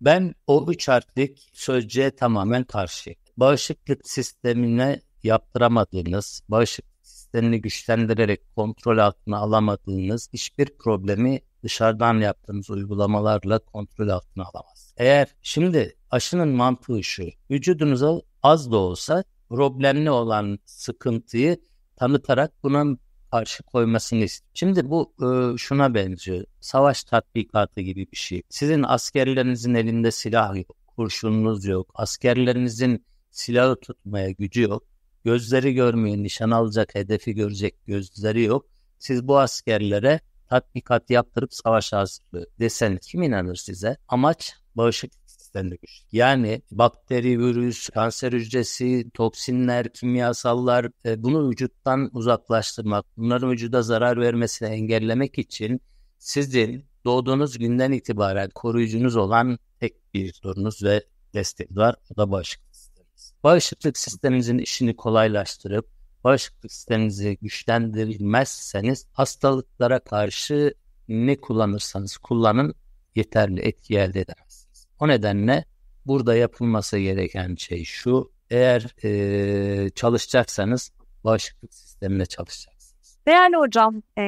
Ben o üç harflik sözcüğe tamamen karşı. Bağışıklık sistemine yaptıramadığınız, bağışıklık sistemini güçlendirerek kontrol altına alamadığınız hiçbir problemi dışarıdan yaptığınız uygulamalarla kontrol altına alamaz. Eğer şimdi aşının mantığı şu, vücudunuza az da olsa problemli olan sıkıntıyı tanıtarak buna karşı koymasını istiyor. Şimdi bu e, şuna benziyor. Savaş tatbikatı gibi bir şey. Sizin askerlerinizin elinde silah yok, kurşununuz yok. Askerlerinizin silahı tutmaya gücü yok. Gözleri görmüyor, nişan alacak, hedefi görecek gözleri yok. Siz bu askerlere tatbikat yaptırıp savaş hazırlığı deseniz kim inanır size? Amaç bağışıklık besleniyoruz. Yani bakteri, virüs, kanser hücresi, toksinler, kimyasallar e, bunu vücuttan uzaklaştırmak, bunların vücuda zarar vermesini engellemek için sizin doğduğunuz günden itibaren koruyucunuz olan tek bir durunuz ve destek var. O da bağışıklık sistemimiz. Bağışıklık sisteminizin işini kolaylaştırıp bağışıklık sisteminizi güçlendirmezseniz hastalıklara karşı ne kullanırsanız kullanın yeterli etki elde eder. O nedenle burada yapılması gereken şey şu. Eğer e, çalışacaksanız bağışıklık sistemine çalışacaksınız. Değerli hocam, e,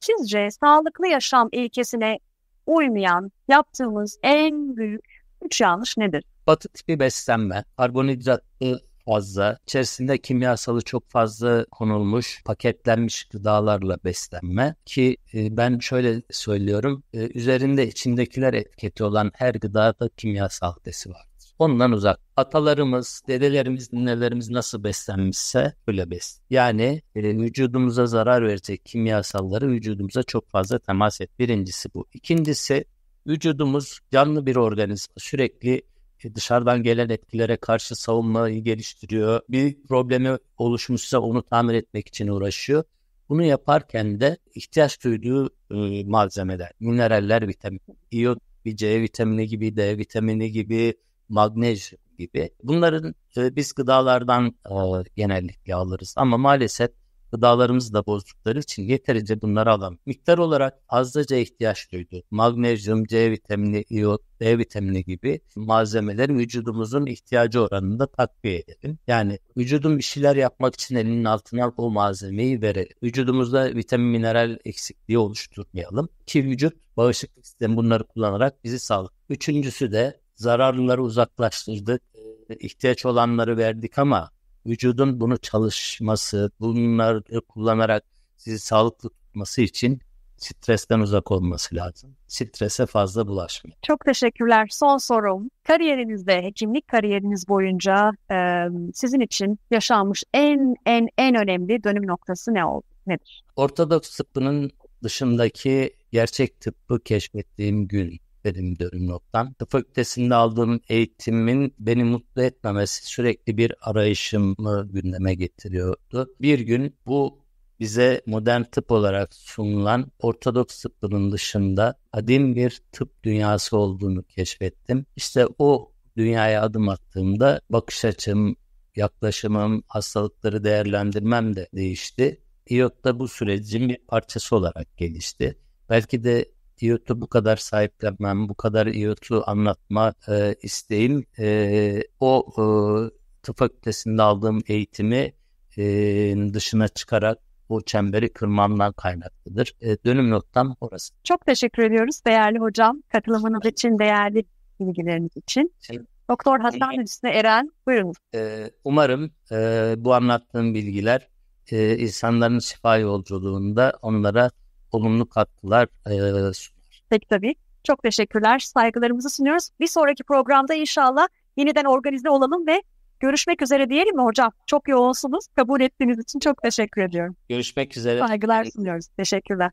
sizce sağlıklı yaşam ilkesine uymayan yaptığımız en büyük üç yanlış nedir? Batı tipi beslenme, karbonhidratlı fazla, içerisinde kimyasalı çok fazla konulmuş, paketlenmiş gıdalarla beslenme ki e, ben şöyle söylüyorum, e, üzerinde içindekiler etiketi olan her gıdada kimyasal desi var. Ondan uzak. Atalarımız, dedelerimiz, ninelerimiz nasıl beslenmişse öyle bes. Yani e, vücudumuza zarar verecek kimyasalları vücudumuza çok fazla temas et. Birincisi bu. İkincisi vücudumuz canlı bir organizma. Sürekli e, dışarıdan gelen etkilere karşı savunmayı geliştiriyor. Bir problemi oluşmuşsa onu tamir etmek için uğraşıyor. Bunu yaparken de ihtiyaç duyduğu e, malzemeler, mineraller, vitamin, iyon, C vitamini gibi, D vitamini gibi, magnez gibi. Bunların e, biz gıdalardan genellikle alırız ama maalesef Gıdalarımızı da bozdukları için yeterince bunları alam. Miktar olarak fazlaca ihtiyaç duydu. Magnezyum, C vitamini, iot, D vitamini gibi malzemeler vücudumuzun ihtiyacı oranında takviye edelim. Yani vücudun bir şeyler yapmak için elinin altına o malzemeyi verelim. Vücudumuzda vitamin mineral eksikliği oluşturmayalım ki vücut bağışıklık sistemi bunları kullanarak bizi sağlık. Üçüncüsü de zararlıları uzaklaştırdık ee, ihtiyaç olanları verdik ama vücudun bunu çalışması, bunları kullanarak sizi sağlıklı tutması için stresten uzak olması lazım. Strese fazla bulaşmayın. Çok teşekkürler. Son sorum. Kariyerinizde, hekimlik kariyeriniz boyunca e, sizin için yaşanmış en en en önemli dönüm noktası ne oldu? Nedir? Ortodoks tıbbının dışındaki gerçek tıbbı keşfettiğim gün benim dönüm noktam. Tıp fakültesinde aldığım eğitimin beni mutlu etmemesi sürekli bir arayışımı gündeme getiriyordu. Bir gün bu bize modern tıp olarak sunulan ortodoks tıbbının dışında adim bir tıp dünyası olduğunu keşfettim. İşte o dünyaya adım attığımda bakış açım, yaklaşımım, hastalıkları değerlendirmem de değişti. İYOT da bu sürecin bir parçası olarak gelişti. Belki de IOT'u bu kadar sahiplenmem, bu kadar IOT'u anlatma e, isteğim e, o e, tıp fakültesinde aldığım eğitimi e, dışına çıkarak bu çemberi kırmamdan kaynaklıdır. E, dönüm noktam orası. Çok teşekkür ediyoruz değerli hocam. Katılımınız için, değerli bilgileriniz için. Doktor Hasan Hüsnü Eren, buyurun. E, umarım e, bu anlattığım bilgiler e, insanların şifa yolculuğunda onlara olumlu katkılar sunar. Peki tabii. Çok teşekkürler. Saygılarımızı sunuyoruz. Bir sonraki programda inşallah yeniden organize olalım ve görüşmek üzere diyelim mi hocam? Çok yoğunsunuz. Kabul ettiğiniz için çok teşekkür ediyorum. Görüşmek üzere. Saygılar sunuyoruz. Teşekkürler.